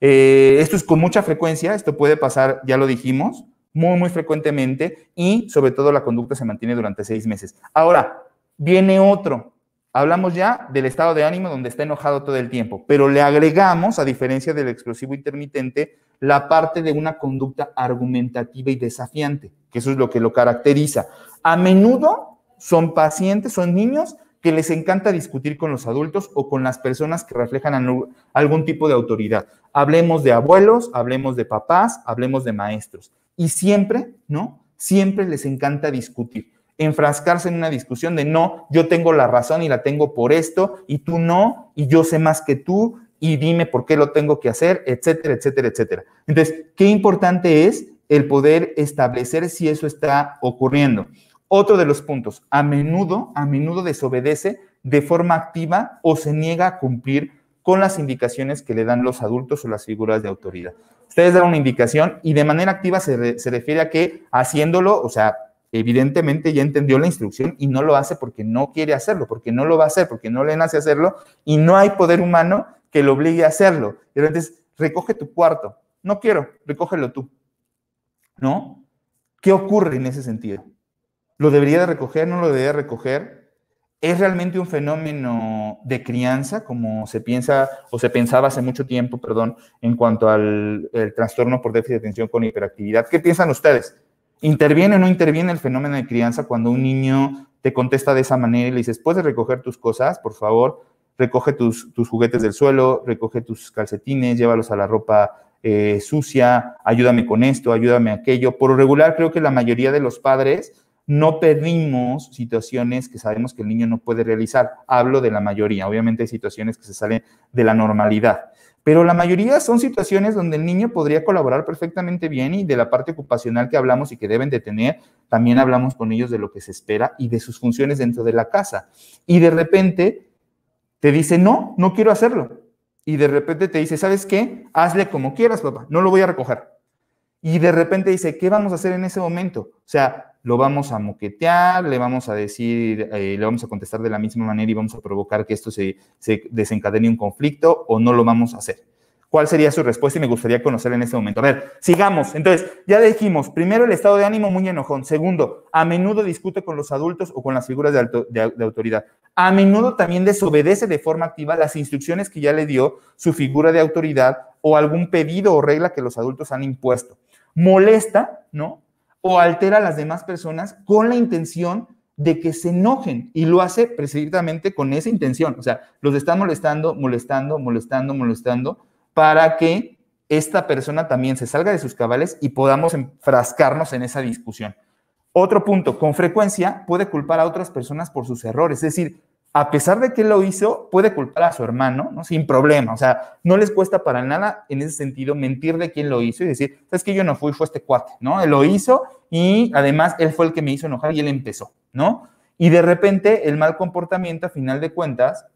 Eh, esto es con mucha frecuencia, esto puede pasar, ya lo dijimos, muy, muy frecuentemente y sobre todo la conducta se mantiene durante seis meses. Ahora, viene otro, hablamos ya del estado de ánimo donde está enojado todo el tiempo, pero le agregamos, a diferencia del explosivo intermitente, la parte de una conducta argumentativa y desafiante, que eso es lo que lo caracteriza. A menudo son pacientes, son niños que les encanta discutir con los adultos o con las personas que reflejan algún tipo de autoridad. Hablemos de abuelos, hablemos de papás, hablemos de maestros. Y siempre, ¿no? Siempre les encanta discutir enfrascarse en una discusión de no, yo tengo la razón y la tengo por esto, y tú no, y yo sé más que tú, y dime por qué lo tengo que hacer, etcétera, etcétera, etcétera. Entonces, qué importante es el poder establecer si eso está ocurriendo. Otro de los puntos, a menudo, a menudo desobedece de forma activa o se niega a cumplir con las indicaciones que le dan los adultos o las figuras de autoridad. Ustedes dan una indicación y de manera activa se, refiere a que haciéndolo, o sea, evidentemente ya entendió la instrucción y no lo hace porque no quiere hacerlo, porque no lo va a hacer, porque no le nace hacerlo y no hay poder humano que lo obligue a hacerlo. entonces, recoge tu cuarto. No quiero, recógelo tú. ¿No? ¿Qué ocurre en ese sentido? ¿Lo debería de recoger? ¿No lo debería de recoger? no lo debería recoger es realmente un fenómeno de crianza, como se piensa o se pensaba hace mucho tiempo, perdón, en cuanto al trastorno por déficit de atención con hiperactividad? ¿Qué piensan ustedes? ¿Interviene o no interviene el fenómeno de crianza cuando un niño te contesta de esa manera y le dices, puedes recoger tus cosas, por favor, recoge tus, tus juguetes del suelo, recoge tus calcetines, llévalos a la ropa eh, sucia, ayúdame con esto, ayúdame aquello. Por regular, creo que la mayoría de los padres no pedimos situaciones que sabemos que el niño no puede realizar. Hablo de la mayoría, obviamente hay situaciones que se salen de la normalidad. Pero la mayoría son situaciones donde el niño podría colaborar perfectamente bien y de la parte ocupacional que hablamos y que deben de tener, también hablamos con ellos de lo que se espera y de sus funciones dentro de la casa. Y de repente te dice, no, no quiero hacerlo. Y de repente te dice, ¿sabes qué? Hazle como quieras, papá, no lo voy a recoger y de repente dice, ¿qué vamos a hacer en ese momento? O sea, lo vamos a moquetear, le vamos a decir, eh, le vamos a contestar de la misma manera y vamos a provocar que esto se, desencadene un conflicto o no lo vamos a hacer. ¿Cuál sería su respuesta? Y me gustaría conocer en ese momento. A ver, sigamos. Entonces, ya dijimos, primero el estado de ánimo muy enojón. Segundo, a menudo discute con los adultos o con las figuras de, autoridad. A menudo también desobedece de forma activa las instrucciones que ya le dio su figura de autoridad o algún pedido o regla que los adultos han impuesto molesta, ¿no? O altera a las demás personas con la intención de que se enojen y lo hace precisamente con esa intención. O sea, los está molestando, molestando, molestando, molestando para que esta persona también se salga de sus cabales y podamos enfrascarnos en esa discusión. Otro punto, con frecuencia puede culpar a otras personas por sus errores, es decir, a pesar de que lo hizo, puede culpar a su hermano, ¿no? Sin problema. O sea, no les cuesta para nada en ese sentido mentir de quién lo hizo y decir, sabes que yo no fui, fue este cuate, ¿no? Él lo hizo y además él fue el que me hizo enojar y él empezó, ¿no? Y de repente el mal comportamiento, a final de cuentas,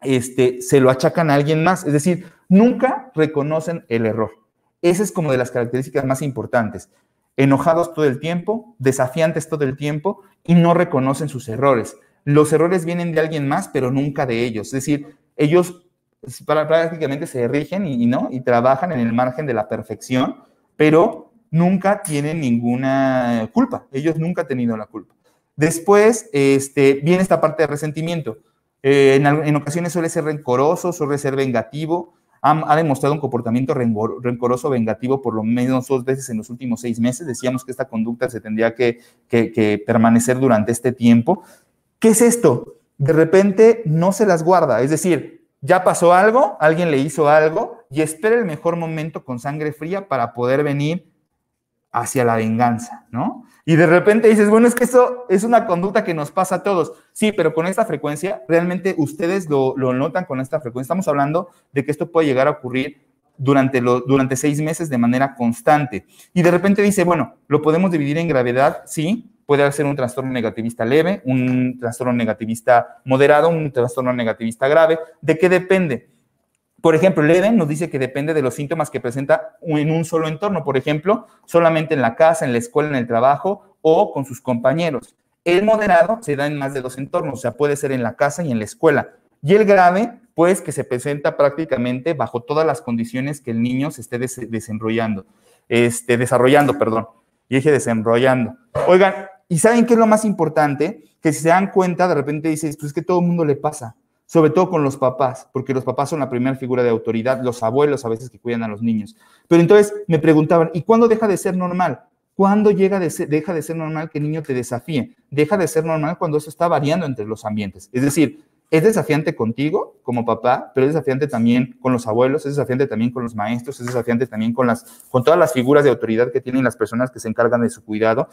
este, se lo achacan a alguien más. Es decir, nunca reconocen el error. Esa es como de las características más importantes. Enojados todo el tiempo, desafiantes todo el tiempo y no reconocen sus errores los errores vienen de alguien más, pero nunca de ellos. Es decir, ellos pues, prácticamente se rigen y, no y trabajan en el margen de la perfección, pero nunca tienen ninguna culpa. Ellos nunca han tenido la culpa. Después este, viene esta parte de resentimiento. Eh, en, ocasiones suele ser rencoroso, suele ser vengativo. Ha, demostrado un comportamiento rencoroso, vengativo por lo menos dos veces en los últimos seis meses. Decíamos que esta conducta se tendría que, que permanecer durante este tiempo. ¿Qué es esto? De repente no se las guarda, es decir, ya pasó algo, alguien le hizo algo y espera el mejor momento con sangre fría para poder venir hacia la venganza, ¿no? Y de repente dices, bueno, es que eso es una conducta que nos pasa a todos. Sí, pero con esta frecuencia, realmente ustedes lo, notan con esta frecuencia. Estamos hablando de que esto puede llegar a ocurrir durante, durante seis meses de manera constante. Y de repente dice, bueno, lo podemos dividir en gravedad, sí, puede ser un trastorno negativista leve, un trastorno negativista moderado, un trastorno negativista grave. ¿De qué depende? Por ejemplo, leve nos dice que depende de los síntomas que presenta en un solo entorno, por ejemplo, solamente en la casa, en la escuela, en el trabajo o con sus compañeros. El moderado se da en más de dos entornos, o sea, puede ser en la casa y en la escuela. Y el grave, pues que se presenta prácticamente bajo todas las condiciones que el niño se esté desenrollando, este, desarrollando, perdón. Y eje desenrollando. Oigan, y saben qué es lo más importante, que si se dan cuenta, de repente dices, pues es que todo el mundo le pasa, sobre todo con los papás, porque los papás son la primera figura de autoridad, los abuelos a veces que cuidan a los niños. Pero entonces me preguntaban, ¿y cuándo deja de ser normal? ¿Cuándo llega deja de ser normal que el niño te desafíe? Deja de ser normal cuando eso está variando entre los ambientes. Es decir, es desafiante contigo como papá, pero es desafiante también con los abuelos, es desafiante también con los maestros, es desafiante también con, las, con todas las figuras de autoridad que tienen las personas que se encargan de su cuidado,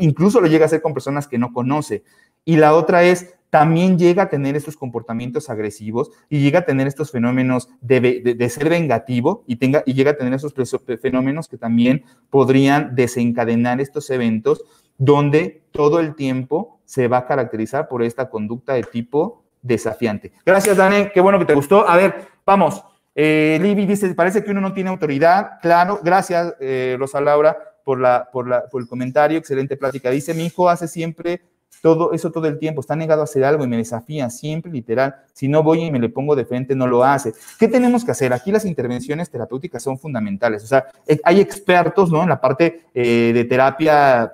incluso lo llega a hacer con personas que no conoce. Y la otra es, también llega a tener estos comportamientos agresivos y llega a tener estos fenómenos de, ser vengativo y, tenga, y llega a tener esos fenómenos que también podrían desencadenar estos eventos donde todo el tiempo se va a caracterizar por esta conducta de tipo desafiante. Gracias, Dani. Qué bueno que te gustó. A ver, vamos. Eh, Libby dice, parece que uno no tiene autoridad. Claro, gracias, eh, Rosa Laura, por, la, por, la, por el comentario. Excelente plática. Dice, mi hijo hace siempre todo eso todo el tiempo, está negado a hacer algo y me desafía siempre, literal. Si no voy y me le pongo de frente, no lo hace. ¿Qué tenemos que hacer? Aquí las intervenciones terapéuticas son fundamentales. O sea, eh, hay expertos, ¿no? En la parte de terapia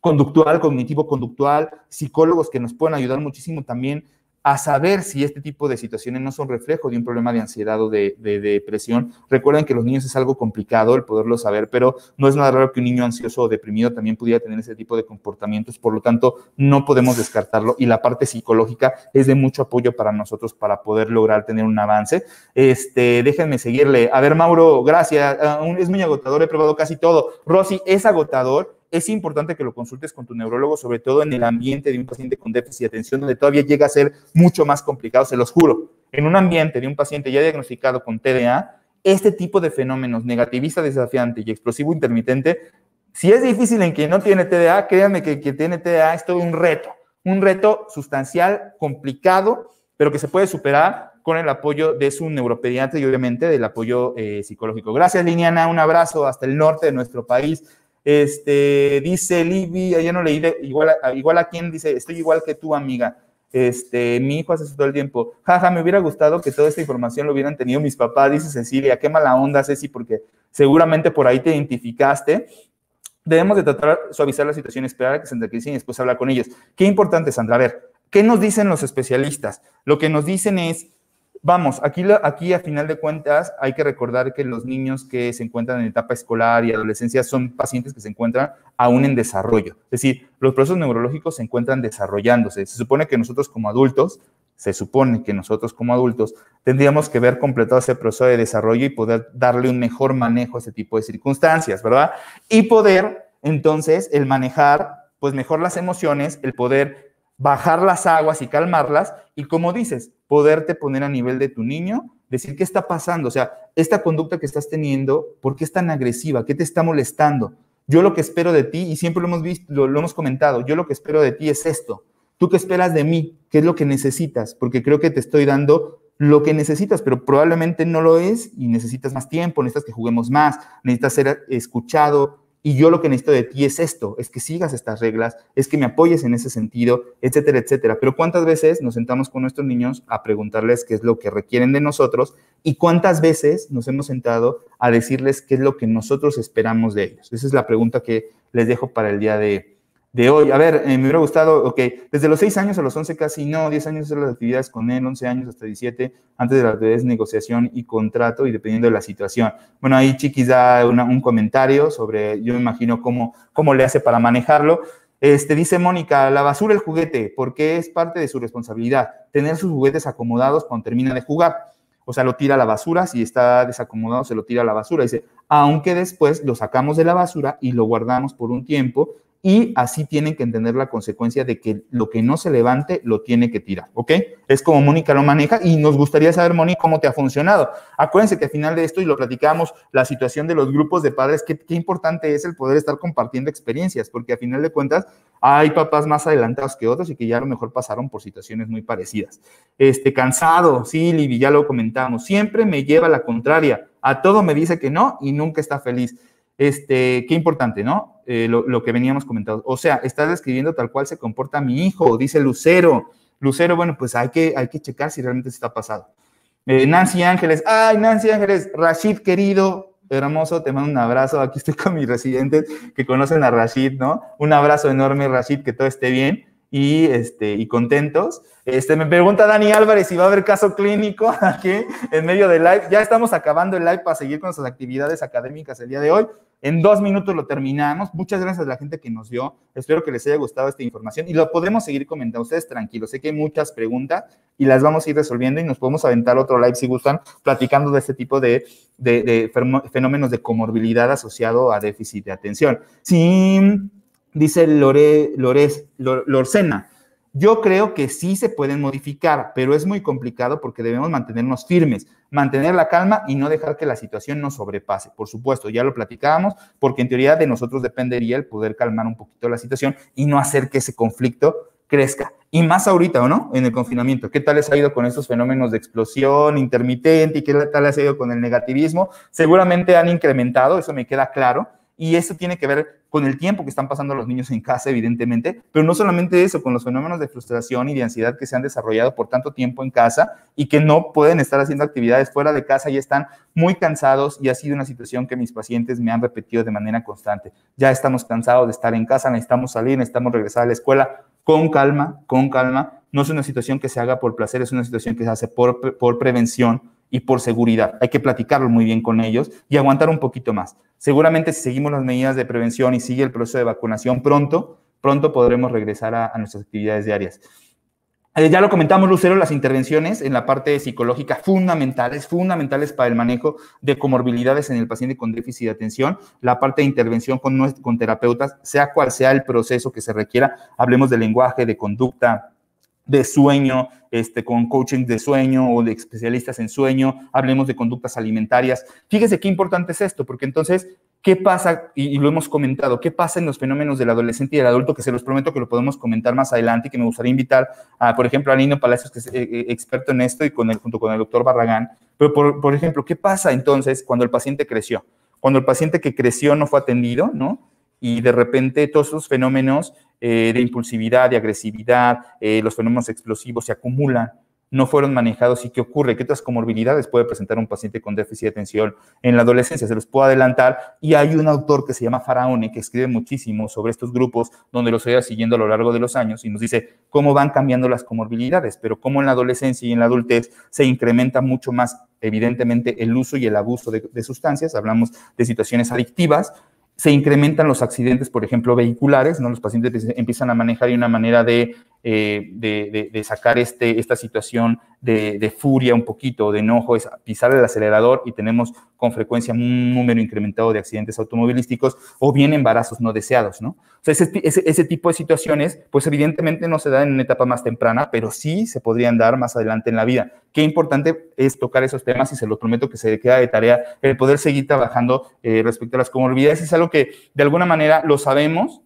conductual, cognitivo-conductual, psicólogos que nos pueden ayudar muchísimo también a saber si este tipo de situaciones no son reflejo de un problema de ansiedad o de, depresión. Recuerden que los niños es algo complicado el poderlo saber, pero no es nada raro que un niño ansioso o deprimido también pudiera tener ese tipo de comportamientos, por lo tanto, no podemos descartarlo y la parte psicológica es de mucho apoyo para nosotros para poder lograr tener un avance. Este, déjenme seguirle. A ver, Mauro, gracias. Ah, es muy agotador, he probado casi todo. Rosy, es agotador es importante que lo consultes con tu neurólogo, sobre todo en el ambiente de un paciente con déficit de atención, donde todavía llega a ser mucho más complicado, se los juro. En un ambiente de un paciente ya diagnosticado con TDA, este tipo de fenómenos, negativista desafiante y explosivo intermitente, si es difícil en quien no tiene TDA, créanme que quien tiene TDA es todo un reto, un reto sustancial, complicado, pero que se puede superar con el apoyo de su neuropediatra y obviamente del apoyo eh, psicológico. Gracias, Liniana, un abrazo hasta el norte de nuestro país. Este, dice Libby, ya no leí, igual, a, igual a quien dice, estoy igual que tú, amiga. Este, mi hijo hace todo el tiempo. Jaja, me hubiera gustado que toda esta información lo hubieran tenido mis papás, dice Cecilia. Qué mala onda, Ceci, porque seguramente por ahí te identificaste. Debemos de tratar de suavizar la situación, esperar a que se entrequicen y después hablar con ellos. Qué importante, Sandra. A ver, ¿qué nos dicen los especialistas? Lo que nos dicen es, vamos, aquí, aquí a final de cuentas hay que recordar que los niños que se encuentran en etapa escolar y adolescencia son pacientes que se encuentran aún en desarrollo. Es decir, los procesos neurológicos se encuentran desarrollándose. Se supone que nosotros como adultos, se supone que nosotros como adultos tendríamos que ver completado ese proceso de desarrollo y poder darle un mejor manejo a ese tipo de circunstancias, ¿verdad? Y poder, entonces, el manejar, pues mejor las emociones, el poder bajar las aguas y calmarlas y como dices, poderte poner a nivel de tu niño, decir qué está pasando, o sea, esta conducta que estás teniendo, ¿por qué es tan agresiva? ¿Qué te está molestando? Yo lo que espero de ti, y siempre lo hemos visto, lo, hemos comentado, yo lo que espero de ti es esto. ¿Tú qué esperas de mí? ¿Qué es lo que necesitas? Porque creo que te estoy dando lo que necesitas, pero probablemente no lo es y necesitas más tiempo, necesitas que juguemos más, necesitas ser escuchado, y yo lo que necesito de ti es esto, es que sigas estas reglas, es que me apoyes en ese sentido, etcétera, etcétera. Pero cuántas veces nos sentamos con nuestros niños a preguntarles qué es lo que requieren de nosotros y cuántas veces nos hemos sentado a decirles qué es lo que nosotros esperamos de ellos. Esa es la pregunta que les dejo para el día de hoy de hoy. A ver, eh, me hubiera gustado, ok, desde los 6 años a los 11 casi no, 10 años de las actividades con él, 11 años hasta 17, antes de las actividades negociación y contrato y dependiendo de la situación. Bueno, ahí Chiquis da un comentario sobre, yo me imagino cómo, cómo le hace para manejarlo. Este, dice Mónica, la basura el juguete, porque es parte de su responsabilidad, tener sus juguetes acomodados cuando termina de jugar. O sea, lo tira a la basura, si está desacomodado, se lo tira a la basura. Dice, aunque después lo sacamos de la basura y lo guardamos por un tiempo y así tienen que entender la consecuencia de que lo que no se levante lo tiene que tirar, ¿ok? Es como Mónica lo maneja y nos gustaría saber, Mónica, cómo te ha funcionado. Acuérdense que al final de esto, y lo platicamos, la situación de los grupos de padres, qué, importante es el poder estar compartiendo experiencias, porque al final de cuentas hay papás más adelantados que otros y que ya a lo mejor pasaron por situaciones muy parecidas. Este, cansado, sí, Libby, ya lo comentamos, siempre me lleva la contraria, a todo me dice que no y nunca está feliz. Este, qué importante, ¿no? Eh, lo, que veníamos comentando. O sea, estás describiendo tal cual se comporta mi hijo, dice Lucero. Lucero, bueno, pues hay que, hay que checar si realmente se está pasado. Eh, Nancy Ángeles, ay, Nancy Ángeles, Rashid querido, hermoso, te mando un abrazo. Aquí estoy con mis residentes que conocen a Rashid, ¿no? Un abrazo enorme, Rashid, que todo esté bien y, este, y contentos. Este, me pregunta Dani Álvarez si va a haber caso clínico aquí en medio del live. Ya estamos acabando el live para seguir con nuestras actividades académicas el día de hoy. En dos minutos lo terminamos. Muchas gracias a la gente que nos vio. Espero que les haya gustado esta información y lo podremos seguir comentando. Ustedes tranquilos, sé que hay muchas preguntas y las vamos a ir resolviendo y nos podemos aventar otro live si gustan, platicando de este tipo de, fenómenos de comorbilidad asociado a déficit de atención. Sí, dice Lore, Lorcena. Yo creo que sí se pueden modificar, pero es muy complicado porque debemos mantenernos firmes, mantener la calma y no dejar que la situación nos sobrepase. Por supuesto, ya lo platicábamos, porque en teoría de nosotros dependería el poder calmar un poquito la situación y no hacer que ese conflicto crezca. Y más ahorita, ¿o no? En el confinamiento. ¿Qué tal les ha ido con estos fenómenos de explosión intermitente y qué tal les ha ido con el negativismo? Seguramente han incrementado, eso me queda claro y eso tiene que ver con el tiempo que están pasando los niños en casa, evidentemente, pero no solamente eso, con los fenómenos de frustración y de ansiedad que se han desarrollado por tanto tiempo en casa y que no pueden estar haciendo actividades fuera de casa y están muy cansados y ha sido una situación que mis pacientes me han repetido de manera constante. Ya estamos cansados de estar en casa, necesitamos salir, necesitamos regresar a la escuela con calma, con calma. No es una situación que se haga por placer, es una situación que se hace por, por prevención, y por seguridad. Hay que platicarlo muy bien con ellos y aguantar un poquito más. Seguramente si seguimos las medidas de prevención y sigue el proceso de vacunación pronto, pronto podremos regresar a, nuestras actividades diarias. Eh, ya lo comentamos, Lucero, las intervenciones en la parte psicológica fundamentales, fundamentales para el manejo de comorbilidades en el paciente con déficit de atención, la parte de intervención con, con terapeutas, sea cual sea el proceso que se requiera, hablemos de lenguaje, de conducta, de sueño, este, con coaching de sueño o de especialistas en sueño, hablemos de conductas alimentarias. Fíjese qué importante es esto, porque entonces, ¿qué pasa? Y, lo hemos comentado, ¿qué pasa en los fenómenos del adolescente y del adulto? Que se los prometo que lo podemos comentar más adelante y que me gustaría invitar, a, por ejemplo, a Nino Palacios, que es eh, eh, experto en esto, y con junto con el doctor Barragán. Pero, por, por ejemplo, ¿qué pasa entonces cuando el paciente creció? Cuando el paciente que creció no fue atendido, ¿no? y de repente todos esos fenómenos eh, de impulsividad, de agresividad, eh, los fenómenos explosivos se acumulan, no fueron manejados y qué ocurre, qué otras comorbilidades puede presentar un paciente con déficit de atención en la adolescencia. Se los puedo adelantar y hay un autor que se llama Faraone que escribe muchísimo sobre estos grupos donde los he ido siguiendo a lo largo de los años y nos dice cómo van cambiando las comorbilidades, pero cómo en la adolescencia y en la adultez se incrementa mucho más evidentemente el uso y el abuso de sustancias, hablamos de situaciones adictivas, se incrementan los accidentes, por ejemplo, vehiculares, ¿no? Los pacientes empiezan a manejar de una manera de eh, de, sacar este, esta situación de, furia un poquito, de enojo, es pisar el acelerador y tenemos con frecuencia un número incrementado de accidentes automovilísticos o bien embarazos no deseados, ¿no? O sea, ese, ese, tipo de situaciones, pues evidentemente no se dan en una etapa más temprana, pero sí se podrían dar más adelante en la vida. Qué importante es tocar esos temas y se los prometo que se queda de tarea el poder seguir trabajando eh, respecto a las comorbilidades. Es algo que de alguna manera lo sabemos,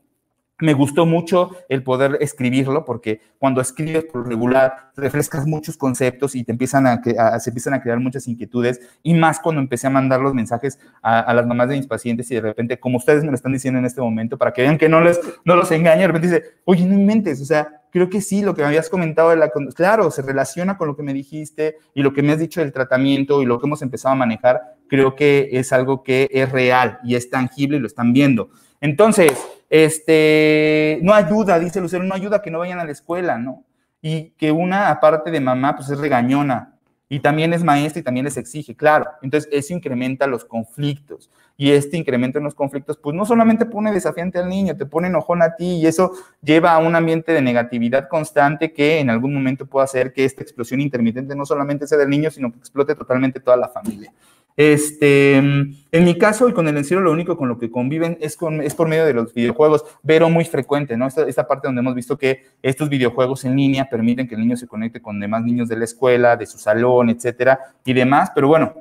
me gustó mucho el poder escribirlo porque cuando escribes por regular refrescas muchos conceptos y te empiezan a, se empiezan a crear muchas inquietudes y más cuando empecé a mandar los mensajes a, las mamás de mis pacientes y de repente, como ustedes me lo están diciendo en este momento, para que vean que no, les, los engañe, de repente dice, oye, no inventes, o sea, creo que sí, lo que me habías comentado, la, claro, se relaciona con lo que me dijiste y lo que me has dicho del tratamiento y lo que hemos empezado a manejar, creo que es algo que es real y es tangible y lo están viendo. Entonces, este, no ayuda, dice Lucero, no ayuda que no vayan a la escuela, ¿no? Y que una, aparte de mamá, pues es regañona, y también es maestra y también les exige, claro. Entonces, eso incrementa los conflictos. Y este incremento en los conflictos, pues no solamente pone desafiante al niño, te pone enojón a ti y eso lleva a un ambiente de negatividad constante que en algún momento puede hacer que esta explosión intermitente no solamente sea del niño, sino que explote totalmente toda la familia. Este, en mi caso y con el encierro, lo único con lo que conviven es, con, es por medio de los videojuegos, pero muy frecuente, ¿no? Esta, parte donde hemos visto que estos videojuegos en línea permiten que el niño se conecte con demás niños de la escuela, de su salón, etcétera, y demás, pero bueno,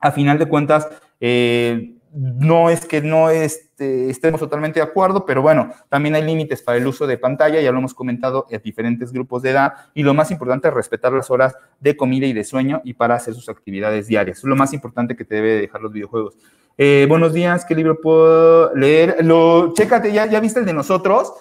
a final de cuentas, eh, no es que no es este, estemos totalmente de acuerdo, pero bueno, también hay límites para el uso de pantalla, ya lo hemos comentado en diferentes grupos de edad, y lo más importante es respetar las horas de comida y de sueño y para hacer sus actividades diarias. Es lo más importante que te debe dejar los videojuegos. Eh, buenos días, ¿qué libro puedo leer? Lo, chécate, ya, ya viste el de nosotros.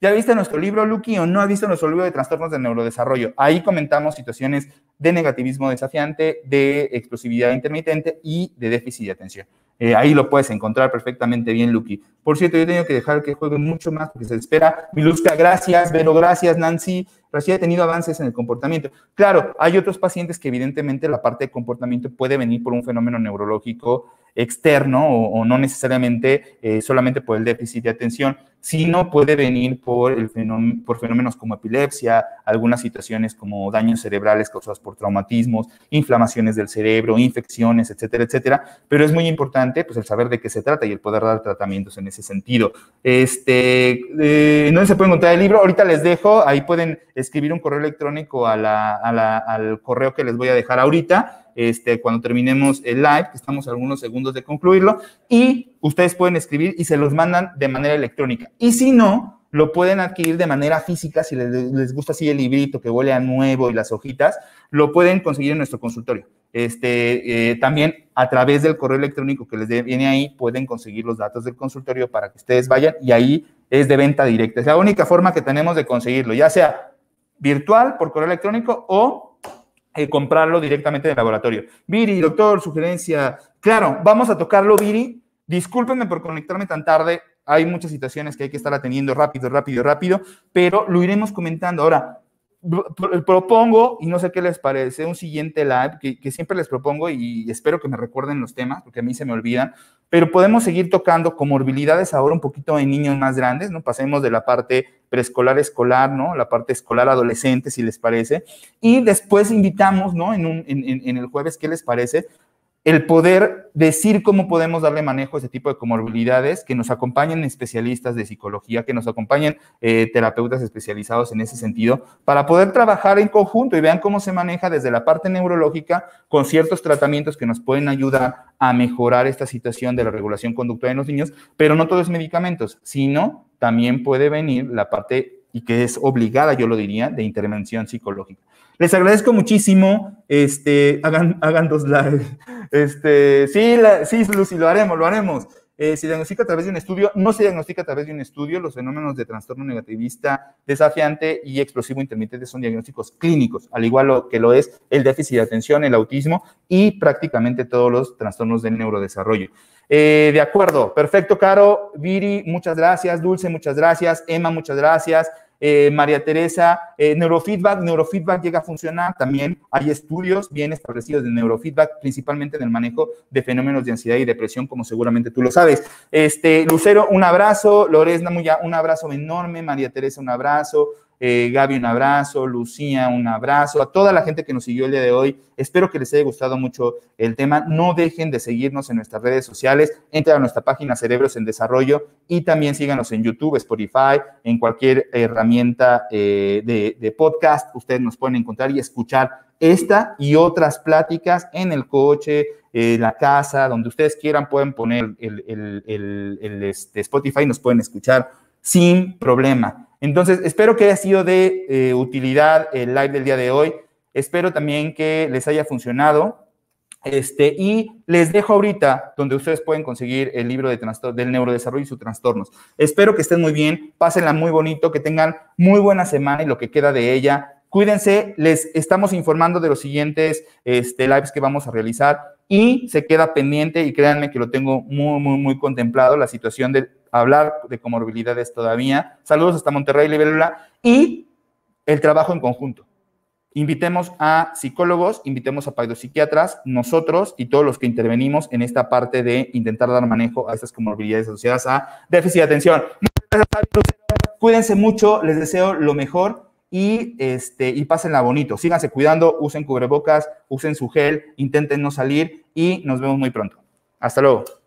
¿Ya viste nuestro libro, Lucky, o no has visto nuestro libro de trastornos de neurodesarrollo? Ahí comentamos situaciones de negativismo desafiante, de explosividad intermitente y de déficit de atención. Eh, ahí lo puedes encontrar perfectamente bien, Lucky. Por cierto, yo tengo que dejar que juegue mucho más porque se espera. Miluska, gracias. Vero, gracias. Nancy, pero sí ha tenido avances en el comportamiento. Claro, hay otros pacientes que evidentemente la parte de comportamiento puede venir por un fenómeno neurológico externo o, no necesariamente eh, solamente por el déficit de atención, sino puede venir por, el por fenómenos como epilepsia, algunas situaciones como daños cerebrales causados por traumatismos, inflamaciones del cerebro, infecciones, etcétera, etcétera. Pero es muy importante pues, el saber de qué se trata y el poder dar tratamientos en ese sentido. Este, eh, ¿Dónde se puede encontrar el libro? Ahorita les dejo, ahí pueden escribir un correo electrónico a al correo que les voy a dejar ahorita, este, cuando terminemos el live, que estamos algunos segundos de concluirlo, y ustedes pueden escribir y se los mandan de manera electrónica. Y si no, lo pueden adquirir de manera física, si les, gusta así el librito que huele a nuevo y las hojitas, lo pueden conseguir en nuestro consultorio. Este, eh, también a través del correo electrónico que les viene ahí, pueden conseguir los datos del consultorio para que ustedes vayan y ahí es de venta directa. Es la única forma que tenemos de conseguirlo, ya sea virtual por correo electrónico o eh, comprarlo directamente del laboratorio. Viri, doctor, sugerencia. Claro, vamos a tocarlo, Viri. Discúlpenme por conectarme tan tarde. Hay muchas situaciones que hay que estar atendiendo rápido, rápido, rápido, pero lo iremos comentando. Ahora, propongo, y no sé qué les parece, un siguiente live que, siempre les propongo y espero que me recuerden los temas, porque a mí se me olvidan, pero podemos seguir tocando comorbilidades ahora un poquito en niños más grandes, ¿no? Pasemos de la parte preescolar, escolar, ¿no? La parte escolar, adolescente, si les parece. Y después invitamos, ¿no? En, un, en el jueves, ¿qué les parece? el poder decir cómo podemos darle manejo a ese tipo de comorbilidades, que nos acompañen especialistas de psicología, que nos acompañen eh, terapeutas especializados en ese sentido, para poder trabajar en conjunto y vean cómo se maneja desde la parte neurológica con ciertos tratamientos que nos pueden ayudar a mejorar esta situación de la regulación conductual en los niños, pero no todos medicamentos, sino también puede venir la parte, y que es obligada, yo lo diría, de intervención psicológica les agradezco muchísimo. Este, hagan, hagan dos live. Este, sí, sí, Lucy, lo haremos, lo haremos. Eh, se diagnostica a través de un estudio, no se diagnostica a través de un estudio, los fenómenos de trastorno negativista desafiante y explosivo intermitente son diagnósticos clínicos, al igual que lo es el déficit de atención, el autismo y prácticamente todos los trastornos del neurodesarrollo. Eh, de acuerdo, perfecto, Caro, Viri, muchas gracias, Dulce, muchas gracias, Emma, muchas gracias, eh, María Teresa, eh, neurofeedback, neurofeedback llega a funcionar, también hay estudios bien establecidos de neurofeedback, principalmente en el manejo de fenómenos de ansiedad y depresión, como seguramente tú lo sabes. Este, Lucero, un abrazo, Lorena Muya, un abrazo enorme, María Teresa, un abrazo, eh, Gaby un abrazo, Lucía un abrazo, a toda la gente que nos siguió el día de hoy. Espero que les haya gustado mucho el tema. No dejen de seguirnos en nuestras redes sociales, entren a nuestra página Cerebros en Desarrollo y también síganos en YouTube, Spotify, en cualquier herramienta eh, de, podcast. Ustedes nos pueden encontrar y escuchar esta y otras pláticas en el coche, en eh, la casa, donde ustedes quieran, pueden poner el, este, Spotify y nos pueden escuchar sin problema. Entonces, espero que haya sido de eh, utilidad el live del día de hoy. Espero también que les haya funcionado. Este, y les dejo ahorita donde ustedes pueden conseguir el libro de del neurodesarrollo y sus trastornos. Espero que estén muy bien, pásenla muy bonito, que tengan muy buena semana y lo que queda de ella. Cuídense, les estamos informando de los siguientes este, lives que vamos a realizar y se queda pendiente y créanme que lo tengo muy, muy, muy contemplado la situación del hablar de comorbilidades todavía. Saludos hasta Monterrey, Libélula. Y el trabajo en conjunto. Invitemos a psicólogos, invitemos a psiquiatras, nosotros y todos los que intervenimos en esta parte de intentar dar manejo a estas comorbilidades asociadas a déficit de atención. Muchas gracias, Cuídense mucho, les deseo lo mejor y, este, y pásenla bonito. Síganse cuidando, usen cubrebocas, usen su gel, intenten no salir y nos vemos muy pronto. Hasta luego.